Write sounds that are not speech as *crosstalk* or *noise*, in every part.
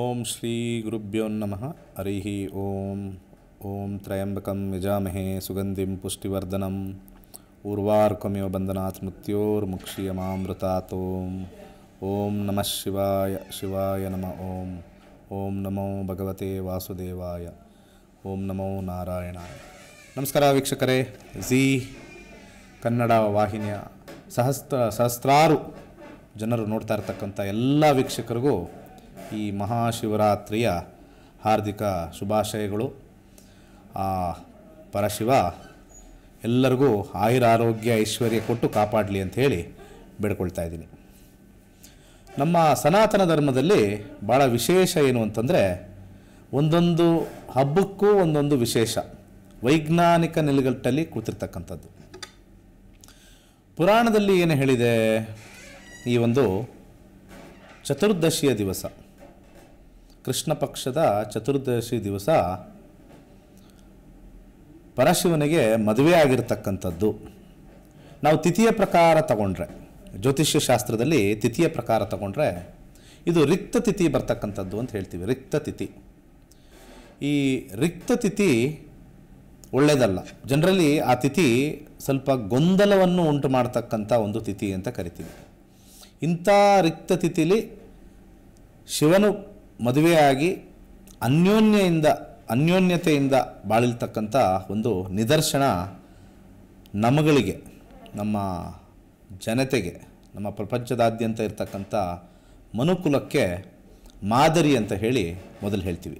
ಓಂ ಶ್ರೀ ಗುರುಭ್ಯೋ ನಮಃ ಹರಿ ಓಂ ಓಂ ತ್ರಯಂಬಕಂ ಯಜಾಮಹೇ ಸುಗಂಧಿಂ ಪುಷ್ಟಿವರ್ಧನಂ ಉರ್ವಾರ್ಕಮಿವ ಬಂಧನಾತ್ ಮೃತ್ಯೋರ್ಮುಕ್ಷಿಯಮಾಮೃತಾತೋಂ ಓಂ ನಮಃ ಶಿವಾಯ ಶಿವಾಯ ನಮ ಓಂ ಓಂ ನಮೋ ಭಗವತೆ ವಾಸುದೇವಾಯ ಓಂ ನಮೋ ನಾರಾಯಣಾಯ ನಮಸ್ಕಾರ ವೀಕ್ಷಕರೇ ಝೀ ಕನ್ನಡ ವಾಹಿನಿಯ ಸಹಸ್ರ ಸಹಸ್ರಾರು ಜನರು ನೋಡ್ತಾ ಇರತಕ್ಕಂಥ ಎಲ್ಲ ವೀಕ್ಷಕರಿಗೂ ಈ ಮಹಾಶಿವರಾತ್ರಿಯ ಹಾರ್ದಿಕ ಶುಭಾಶಯಗಳು ಪರಶಿವ ಎಲ್ಲರಿಗೂ ಆಯುರ ಆರೋಗ್ಯ ಐಶ್ವರ್ಯ ಕೊಟ್ಟು ಕಾಪಾಡಲಿ ಅಂತ ಹೇಳಿ ಬೇಡ್ಕೊಳ್ತಾ ಇದ್ದೀನಿ ನಮ್ಮ ಸನಾತನ ಧರ್ಮದಲ್ಲಿ ಭಾಳ ವಿಶೇಷ ಏನು ಅಂತಂದರೆ ಒಂದೊಂದು ಹಬ್ಬಕ್ಕೂ ಒಂದೊಂದು ವಿಶೇಷ ವೈಜ್ಞಾನಿಕ ನೆಲೆಗಟ್ಟಲ್ಲಿ ಕೂತಿರ್ತಕ್ಕಂಥದ್ದು ಪುರಾಣದಲ್ಲಿ ಏನು ಹೇಳಿದೆ ಈ ಒಂದು ಚತುರ್ದಶಿಯ ದಿವಸ ಕೃಷ್ಣ ಪಕ್ಷದ ಚತುರ್ದಶಿ ದಿವಸ ಪರಶಿವನಿಗೆ ಮದುವೆ ಆಗಿರತಕ್ಕಂಥದ್ದು ನಾವು ತಿಥಿಯ ಪ್ರಕಾರ ತಗೊಂಡ್ರೆ ಜ್ಯೋತಿಷ್ಯ ಶಾಸ್ತ್ರದಲ್ಲಿ ತಿಥಿಯ ಪ್ರಕಾರ ತಗೊಂಡ್ರೆ ಇದು ರಿಕ್ತ ತಿಥಿ ಬರ್ತಕ್ಕಂಥದ್ದು ಅಂತ ಹೇಳ್ತೀವಿ ರಿಕ್ತ ತಿಥಿ ಈ ರಿಕ್ತ ತಿಥಿ ಒಳ್ಳೆಯದಲ್ಲ ಜನರಲಿ ಆ ತಿಥಿ ಸ್ವಲ್ಪ ಗೊಂದಲವನ್ನು ಉಂಟು ಮಾಡ್ತಕ್ಕಂಥ ಒಂದು ತಿಥಿ ಅಂತ ಕರಿತೀವಿ ಇಂಥ ರಿಕ್ತ ತಿಥಿಲಿ ಶಿವನು ಮದುವೆಯಾಗಿ ಅನ್ಯೋನ್ಯೆಯಿಂದ ಅನ್ಯೋನ್ಯತೆಯಿಂದ ಬಾಳಿರ್ತಕ್ಕಂಥ ಒಂದು ನಿದರ್ಶನ ನಮಗಳಿಗೆ ನಮ್ಮ ಜನತೆಗೆ ನಮ್ಮ ಪ್ರಪಂಚದಾದ್ಯಂತ ಇರತಕ್ಕಂಥ ಮನುಕುಲಕ್ಕೆ ಮಾದರಿ ಅಂತ ಹೇಳಿ ಮೊದಲು ಹೇಳ್ತೀವಿ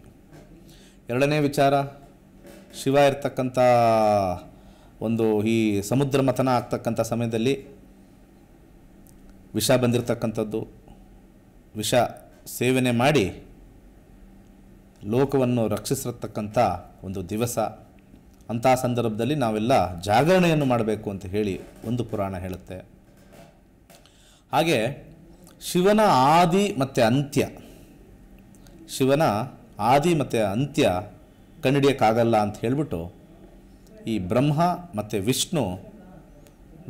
ಎರಡನೇ ವಿಚಾರ ಶಿವ ಇರ್ತಕ್ಕಂಥ ಒಂದು ಈ ಸಮುದ್ರ ಮಥನ ಆಗ್ತಕ್ಕಂಥ ಸಮಯದಲ್ಲಿ ವಿಷ ಬಂದಿರತಕ್ಕಂಥದ್ದು ವಿಷ ಸೇವನೆ ಮಾಡಿ ಲೋಕವನ್ನು ರಕ್ಷಿಸಿರತಕ್ಕಂಥ ಒಂದು ದಿವಸ ಅಂಥ ಸಂದರ್ಭದಲ್ಲಿ ನಾವೆಲ್ಲ ಜಾಗರಣೆಯನ್ನು ಮಾಡಬೇಕು ಅಂತ ಹೇಳಿ ಒಂದು ಪುರಾಣ ಹೇಳುತ್ತೆ ಹಾಗೆ ಶಿವನ ಆದಿ ಮತ್ತು ಅಂತ್ಯ ಶಿವನ ಆದಿ ಮತ್ತು ಅಂತ್ಯ ಕಂಡಿಡಿಯೋಕ್ಕಾಗಲ್ಲ ಅಂತ ಹೇಳಿಬಿಟ್ಟು ಈ ಬ್ರಹ್ಮ ಮತ್ತು ವಿಷ್ಣು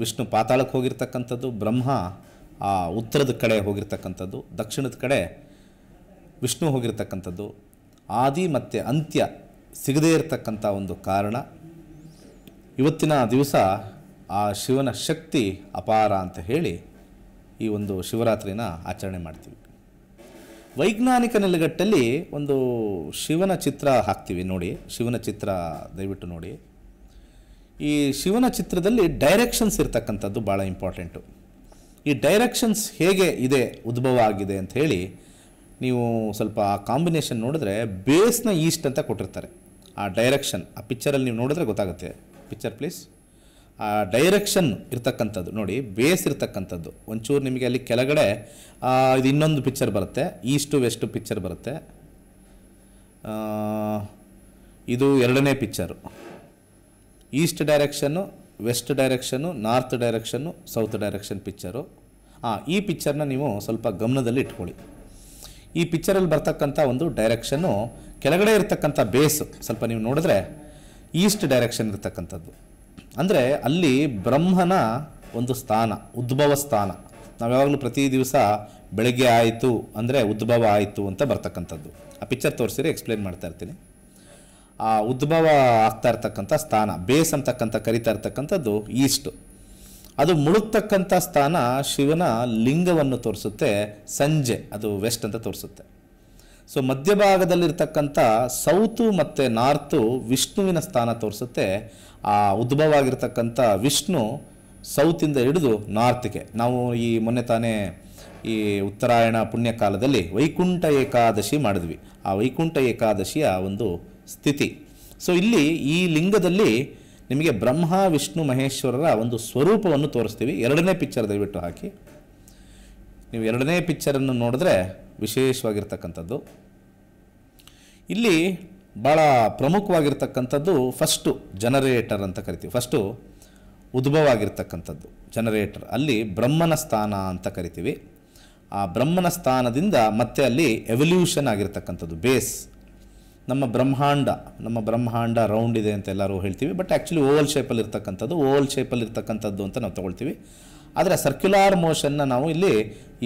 ವಿಷ್ಣು ಪಾತಾಳಕ್ಕೆ ಹೋಗಿರ್ತಕ್ಕಂಥದ್ದು ಬ್ರಹ್ಮ ಆ ಉತ್ತರದ ಕಡೆ ಹೋಗಿರ್ತಕ್ಕಂಥದ್ದು ದಕ್ಷಿಣದ ಕಡೆ ವಿಷ್ಣು ಹೋಗಿರ್ತಕ್ಕಂಥದ್ದು ಆದಿ ಮತ್ತು ಅಂತ್ಯ ಸಿಗದೇ ಇರತಕ್ಕಂಥ ಒಂದು ಕಾರಣ ಇವತ್ತಿನ ದಿವಸ ಆ ಶಿವನ ಶಕ್ತಿ ಅಪಾರ ಅಂತ ಹೇಳಿ ಈ ಒಂದು ಶಿವರಾತ್ರಿನ ಆಚರಣೆ ಮಾಡ್ತೀವಿ ವೈಜ್ಞಾನಿಕ ನೆಲೆಗಟ್ಟಲ್ಲಿ ಒಂದು ಶಿವನ ಚಿತ್ರ ಹಾಕ್ತೀವಿ ನೋಡಿ ಶಿವನ ಚಿತ್ರ ದಯವಿಟ್ಟು ನೋಡಿ ಈ ಶಿವನ ಚಿತ್ರದಲ್ಲಿ ಡೈರೆಕ್ಷನ್ಸ್ ಇರ್ತಕ್ಕಂಥದ್ದು ಭಾಳ ಇಂಪಾರ್ಟೆಂಟು ಈ ಡೈರೆಕ್ಷನ್ಸ್ ಹೇಗೆ ಇದೆ ಉದ್ಭವ ಆಗಿದೆ ಅಂತ ಹೇಳಿ ನೀವು ಸ್ವಲ್ಪ ಆ ಕಾಂಬಿನೇಷನ್ ನೋಡಿದ್ರೆ ಬೇಸ್ನ ಈಸ್ಟ್ ಅಂತ ಕೊಟ್ಟಿರ್ತಾರೆ ಆ ಡೈರೆಕ್ಷನ್ ಆ ಪಿಕ್ಚರಲ್ಲಿ ನೀವು ನೋಡಿದ್ರೆ ಗೊತ್ತಾಗುತ್ತೆ ಪಿಕ್ಚರ್ ಪ್ಲೀಸ್ ಆ ಡೈರೆಕ್ಷನ್ ಇರ್ತಕ್ಕಂಥದ್ದು ನೋಡಿ ಬೇಸ್ ಇರ್ತಕ್ಕಂಥದ್ದು ಒಂಚೂರು ನಿಮಗೆ ಅಲ್ಲಿ ಕೆಳಗಡೆ ಇದು ಇನ್ನೊಂದು ಪಿಕ್ಚರ್ ಬರುತ್ತೆ ಈಸ್ಟು ವೆಸ್ಟು ಪಿಕ್ಚರ್ ಬರುತ್ತೆ ಇದು ಎರಡನೇ ಪಿಕ್ಚರು ಈಸ್ಟ್ ಡೈರೆಕ್ಷನ್ನು ವೆಸ್ಟ್ ಡೈರೆಕ್ಷನ್ನು ನಾರ್ತ್ ಡೈರೆಕ್ಷನ್ನು ಸೌತ್ ಡೈರೆಕ್ಷನ್ ಪಿಕ್ಚರು ಹಾಂ ಈ ಪಿಕ್ಚರ್ನ ನೀವು ಸ್ವಲ್ಪ ಗಮನದಲ್ಲಿ ಇಟ್ಕೊಳ್ಳಿ ಈ ಪಿಕ್ಚರಲ್ಲಿ ಬರ್ತಕ್ಕಂಥ ಒಂದು ಡೈರೆಕ್ಷನ್ನು ಕೆಳಗಡೆ ಇರತಕ್ಕಂಥ ಬೇಸ್ ಸ್ವಲ್ಪ ನೀವು ನೋಡಿದ್ರೆ ಈಸ್ಟ್ ಡೈರೆಕ್ಷನ್ ಇರತಕ್ಕಂಥದ್ದು ಅಂದರೆ ಅಲ್ಲಿ ಬ್ರಹ್ಮನ ಒಂದು ಸ್ಥಾನ ಉದ್ಭವ ಸ್ಥಾನ ನಾವು ಯಾವಾಗಲೂ ಪ್ರತಿ ದಿವಸ ಬೆಳಗ್ಗೆ ಆಯಿತು ಅಂದರೆ ಉದ್ಭವ ಆಯಿತು ಅಂತ ಬರ್ತಕ್ಕಂಥದ್ದು ಆ ಪಿಕ್ಚರ್ ತೋರಿಸಿರಿ ಎಕ್ಸ್ಪ್ಲೇನ್ ಮಾಡ್ತಾ ಇರ್ತೀನಿ ಆ ಉದ್ಭವ ಆಗ್ತಾ ಇರ್ತಕ್ಕಂಥ ಸ್ಥಾನ ಬೇಸ್ ಅಂತಕ್ಕಂಥ ಕರಿತಾ ಇರ್ತಕ್ಕಂಥದ್ದು ಈಸ್ಟು ಅದು ಮುಳುಗ್ತಕ್ಕಂಥ ಸ್ಥಾನ ಶಿವನ ಲಿಂಗವನ್ನು ತೋರಿಸುತ್ತೆ ಸಂಜೆ ಅದು ವೆಸ್ಟ್ ಅಂತ ತೋರಿಸುತ್ತೆ ಸೊ ಮಧ್ಯಭಾಗದಲ್ಲಿರ್ತಕ್ಕಂಥ ಸೌತು ಮತ್ತು ನಾರ್ತು ವಿಷ್ಣುವಿನ ಸ್ಥಾನ ತೋರಿಸುತ್ತೆ ಆ ಉದ್ಭವ ಆಗಿರ್ತಕ್ಕಂಥ ವಿಷ್ಣು ಸೌತಿಂದ ಹಿಡಿದು ನಾರ್ತ್ಗೆ ನಾವು ಈ ಮೊನ್ನೆ ತಾನೇ ಈ ಉತ್ತರಾಯಣ ಪುಣ್ಯಕಾಲದಲ್ಲಿ ವೈಕುಂಠ ಏಕಾದಶಿ ಮಾಡಿದ್ವಿ ಆ ವೈಕುಂಠ ಏಕಾದಶಿಯ ಒಂದು ಸ್ಥಿತಿ ಸೊ ಇಲ್ಲಿ ಈ ಲಿಂಗದಲ್ಲಿ ನಿಮಗೆ ಬ್ರಹ್ಮ ವಿಷ್ಣು ಮಹೇಶ್ವರರ ಒಂದು ಸ್ವರೂಪವನ್ನು ತೋರಿಸ್ತೀವಿ ಎರಡನೇ ಪಿಕ್ಚರ್ ದಯವಿಟ್ಟು ಹಾಕಿ ನೀವು ಎರಡನೇ ಪಿಕ್ಚರನ್ನು ನೋಡಿದ್ರೆ ವಿಶೇಷವಾಗಿರ್ತಕ್ಕಂಥದ್ದು ಇಲ್ಲಿ ಭಾಳ ಪ್ರಮುಖವಾಗಿರ್ತಕ್ಕಂಥದ್ದು ಫಸ್ಟು ಜನರೇಟರ್ ಅಂತ ಕರಿತೀವಿ ಫಸ್ಟು ಉದ್ಭವ ಆಗಿರ್ತಕ್ಕಂಥದ್ದು ಜನರೇಟರ್ ಅಲ್ಲಿ ಬ್ರಹ್ಮನ ಸ್ಥಾನ ಅಂತ ಕರಿತೀವಿ ಆ ಬ್ರಹ್ಮನ ಸ್ಥಾನದಿಂದ ಮತ್ತೆ ಅಲ್ಲಿ ಎವಲ್ಯೂಷನ್ ಆಗಿರ್ತಕ್ಕಂಥದ್ದು ಬೇಸ್ ನಮ್ಮ ಬ್ರಹ್ಮಾಂಡ ನಮ್ಮ ಬ್ರಹ್ಮಾಂಡ ರೌಂಡ್ ಇದೆ ಅಂತ ಎಲ್ಲರೂ ಹೇಳ್ತೀವಿ ಬಟ್ ಆ್ಯಕ್ಚುಲಿ ಓವಲ್ ಶೇಪಲ್ಲಿ ಇರ್ತಕ್ಕಂಥದ್ದು ಓವಲ್ ಶೇಪಲ್ಲಿ ಇರ್ತಕ್ಕಂಥದ್ದು ಅಂತ ನಾವು ತೊಗೊಳ್ತೀವಿ ಆದರೆ ಸರ್ಕ್ಯುಲಾರ್ ಮೋಷನ್ನ ನಾವು ಇಲ್ಲಿ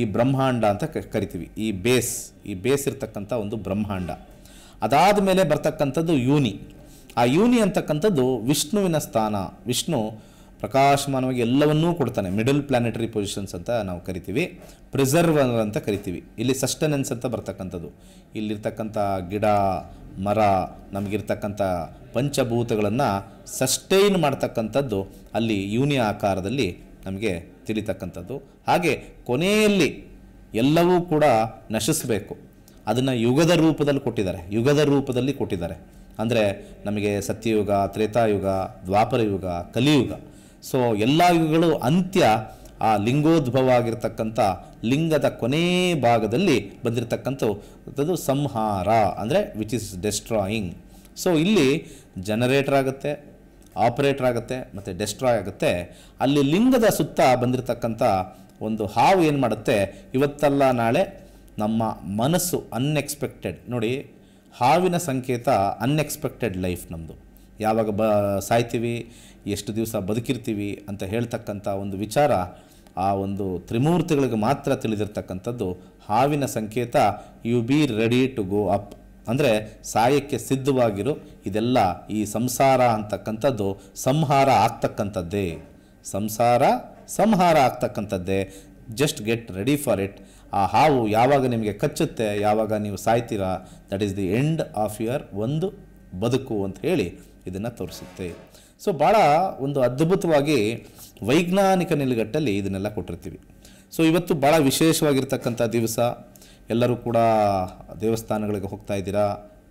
ಈ ಬ್ರಹ್ಮಾಂಡ ಅಂತ ಕರಿತೀವಿ ಈ ಬೇಸ್ ಈ ಬೇಸ್ ಇರ್ತಕ್ಕಂಥ ಒಂದು ಬ್ರಹ್ಮಾಂಡ ಅದಾದ ಮೇಲೆ ಬರ್ತಕ್ಕಂಥದ್ದು ಯೂನಿ ಆ ಯೂನಿ ಅಂತಕ್ಕಂಥದ್ದು ವಿಷ್ಣುವಿನ ಸ್ಥಾನ ವಿಷ್ಣು ಪ್ರಕಾಶಮಾನವಾಗಿ ಎಲ್ಲವನ್ನೂ ಕೊಡ್ತಾನೆ ಮಿಡಲ್ ಪ್ಲಾನೆಟರಿ ಪೊಸಿಷನ್ಸ್ ಅಂತ ನಾವು ಕರಿತೀವಿ ಪ್ರಿಸರ್ವರ್ ಅಂತ ಕರಿತೀವಿ ಇಲ್ಲಿ ಸಸ್ಟೆನೆನ್ಸ್ ಅಂತ ಬರ್ತಕ್ಕಂಥದ್ದು ಇಲ್ಲಿರ್ತಕ್ಕಂಥ ಗಿಡ ಮರ ನಮಗಿರ್ತಕ್ಕಂಥ ಪಂಚಭೂತಗಳನ್ನು ಸಸ್ಟೈನ್ ಮಾಡ್ತಕ್ಕಂಥದ್ದು ಅಲ್ಲಿ ಯೂನಿ ಆಕಾರದಲ್ಲಿ ನಮಗೆ ತಿಳಿತಕ್ಕಂಥದ್ದು ಹಾಗೆ ಕೊನೆಯಲ್ಲಿ ಎಲ್ಲವೂ ಕೂಡ ನಶಿಸಬೇಕು ಅದನ್ನು ಯುಗದ ರೂಪದಲ್ಲಿ ಕೊಟ್ಟಿದ್ದಾರೆ ಯುಗದ ರೂಪದಲ್ಲಿ ಕೊಟ್ಟಿದ್ದಾರೆ ಅಂದರೆ ನಮಗೆ ಸತ್ಯಯುಗ ತ್ರೇತಾಯುಗ ದ್ವಾಪರಯುಗ ಕಲಿಯುಗ ಸೊ ಎಲ್ಲ ಯುಗಗಳು ಅಂತ್ಯ ಆ ಲಿಂಗೋದ್ಭವ ಆಗಿರ್ತಕ್ಕಂಥ ಲಿಂಗದ ಕೊನೇ ಭಾಗದಲ್ಲಿ ಬಂದಿರತಕ್ಕಂಥದ್ದು ಸಂಹಾರ ಅಂದರೆ ವಿಚ್ ಇಸ್ ಡೆಸ್ಟ್ರಾಯಿಂಗ್ ಸೊ ಇಲ್ಲಿ ಜನರೇಟರ್ ಆಗುತ್ತೆ ಆಪರೇಟರ್ ಆಗುತ್ತೆ ಮತ್ತು ಡೆಸ್ಟ್ರಾಯ್ ಆಗುತ್ತೆ ಅಲ್ಲಿ ಲಿಂಗದ ಸುತ್ತ ಬಂದಿರತಕ್ಕಂಥ ಒಂದು ಹಾವು ಏನು ಮಾಡುತ್ತೆ ಇವತ್ತಲ್ಲ ನಾಳೆ ನಮ್ಮ ಮನಸ್ಸು ಅನ್ಎಕ್ಸ್ಪೆಕ್ಟೆಡ್ ನೋಡಿ ಹಾವಿನ ಸಂಕೇತ ಅನ್ಎಕ್ಸ್ಪೆಕ್ಟೆಡ್ ಲೈಫ್ ನಮ್ಮದು ಯಾವಾಗ ಬ ಸಾಯ್ತೀವಿ ಎಷ್ಟು ದಿವಸ ಬದುಕಿರ್ತೀವಿ ಅಂತ ಹೇಳ್ತಕ್ಕಂಥ ಒಂದು ವಿಚಾರ ಆ ಒಂದು ತ್ರಿಮೂರ್ತಿಗಳಿಗೆ ಮಾತ್ರ ತಿಳಿದಿರ್ತಕ್ಕಂಥದ್ದು ಹಾವಿನ ಸಂಕೇತ you be ready to go up ಅಂದರೆ ಸಾಯಕ್ಕೆ ಸಿದ್ಧವಾಗಿರು ಇದೆಲ್ಲ ಈ ಸಂಸಾರ ಅಂತಕ್ಕಂಥದ್ದು ಸಂಹಾರ ಆಗ್ತಕ್ಕಂಥದ್ದೇ ಸಂಸಾರ ಸಂಹಾರ ಆಗ್ತಕ್ಕಂಥದ್ದೇ just get ready for it ಆ ಹಾವು ಯಾವಾಗ ನಿಮಗೆ ಕಚ್ಚುತ್ತೆ ಯಾವಾಗ ನೀವು ಸಾಯ್ತೀರಾ that is the end of your ಒಂದು ಬದುಕು ಅಂತ ಹೇಳಿ ಇದನ್ನು ತೋರಿಸುತ್ತೆ ಸೊ ಭಾಳ ಒಂದು ಅದ್ಭುತವಾಗಿ ವೈಜ್ಞಾನಿಕ ನಿಲುಗಟ್ಟಲ್ಲಿ ಇದನ್ನೆಲ್ಲ ಕೊಟ್ಟಿರ್ತೀವಿ ಸೊ ಇವತ್ತು ಭಾಳ ವಿಶೇಷವಾಗಿರ್ತಕ್ಕಂಥ ದಿವಸ ಎಲ್ಲರೂ ಕೂಡ ದೇವಸ್ಥಾನಗಳಿಗೆ ಹೋಗ್ತಾ ಇದ್ದೀರಾ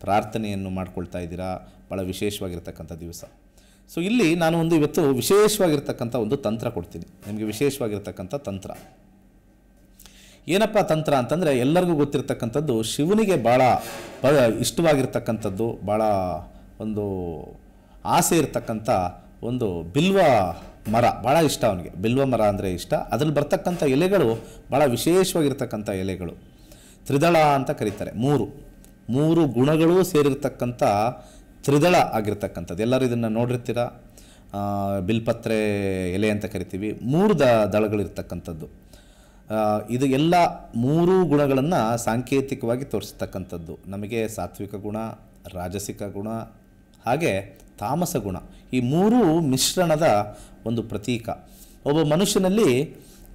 ಪ್ರಾರ್ಥನೆಯನ್ನು ಮಾಡ್ಕೊಳ್ತಾ ಇದ್ದೀರಾ ಭಾಳ ವಿಶೇಷವಾಗಿರ್ತಕ್ಕಂಥ ದಿವಸ ಸೊ ಇಲ್ಲಿ ನಾನು ಒಂದು ಇವತ್ತು ವಿಶೇಷವಾಗಿರ್ತಕ್ಕಂಥ ಒಂದು ತಂತ್ರ ಕೊಡ್ತೀನಿ ನಿಮಗೆ ವಿಶೇಷವಾಗಿರ್ತಕ್ಕಂಥ ತಂತ್ರ ಏನಪ್ಪ ತಂತ್ರ ಅಂತಂದರೆ ಎಲ್ಲರಿಗೂ ಗೊತ್ತಿರತಕ್ಕಂಥದ್ದು ಶಿವನಿಗೆ ಭಾಳ ಇಷ್ಟವಾಗಿರ್ತಕ್ಕಂಥದ್ದು ಭಾಳ ಒಂದು ಆಸೆ ಇರತಕ್ಕಂಥ ಒಂದು ಬಿಲ್ವ ಮರ ಭಾಳ ಇಷ್ಟ ಅವನಿಗೆ ಬಿಲ್ವ ಮರ ಅಂದರೆ ಇಷ್ಟ ಅದರಲ್ಲಿ ಬರ್ತಕ್ಕಂಥ ಎಲೆಗಳು ಭಾಳ ವಿಶೇಷವಾಗಿರ್ತಕ್ಕಂಥ ಎಲೆಗಳು ತ್ರಿದಳ ಅಂತ ಕರೀತಾರೆ ಮೂರು ಮೂರು ಗುಣಗಳು ಸೇರಿರ್ತಕ್ಕಂಥ ತ್ರಿದಳ ಆಗಿರ್ತಕ್ಕಂಥದ್ದು ಎಲ್ಲರೂ ಇದನ್ನು ನೋಡಿರ್ತೀರ ಬಿಲ್ಪತ್ರೆ ಎಲೆ ಅಂತ ಕರಿತೀವಿ ಮೂರು ದ ದಳಗಳಿರ್ತಕ್ಕಂಥದ್ದು ಇದು ಎಲ್ಲ ಮೂರು ಗುಣಗಳನ್ನು ಸಾಂಕೇತಿಕವಾಗಿ ತೋರಿಸ್ತಕ್ಕಂಥದ್ದು ನಮಗೆ ಸಾತ್ವಿಕ ಗುಣ ರಾಜಸಿಕ ಗುಣ ಹಾಗೆ ತಾಮಸ ಗುಣ ಈ ಮೂರೂ ಮಿಶ್ರಣದ ಒಂದು ಪ್ರತೀಕ ಒಬ್ಬ ಮನುಷ್ಯನಲ್ಲಿ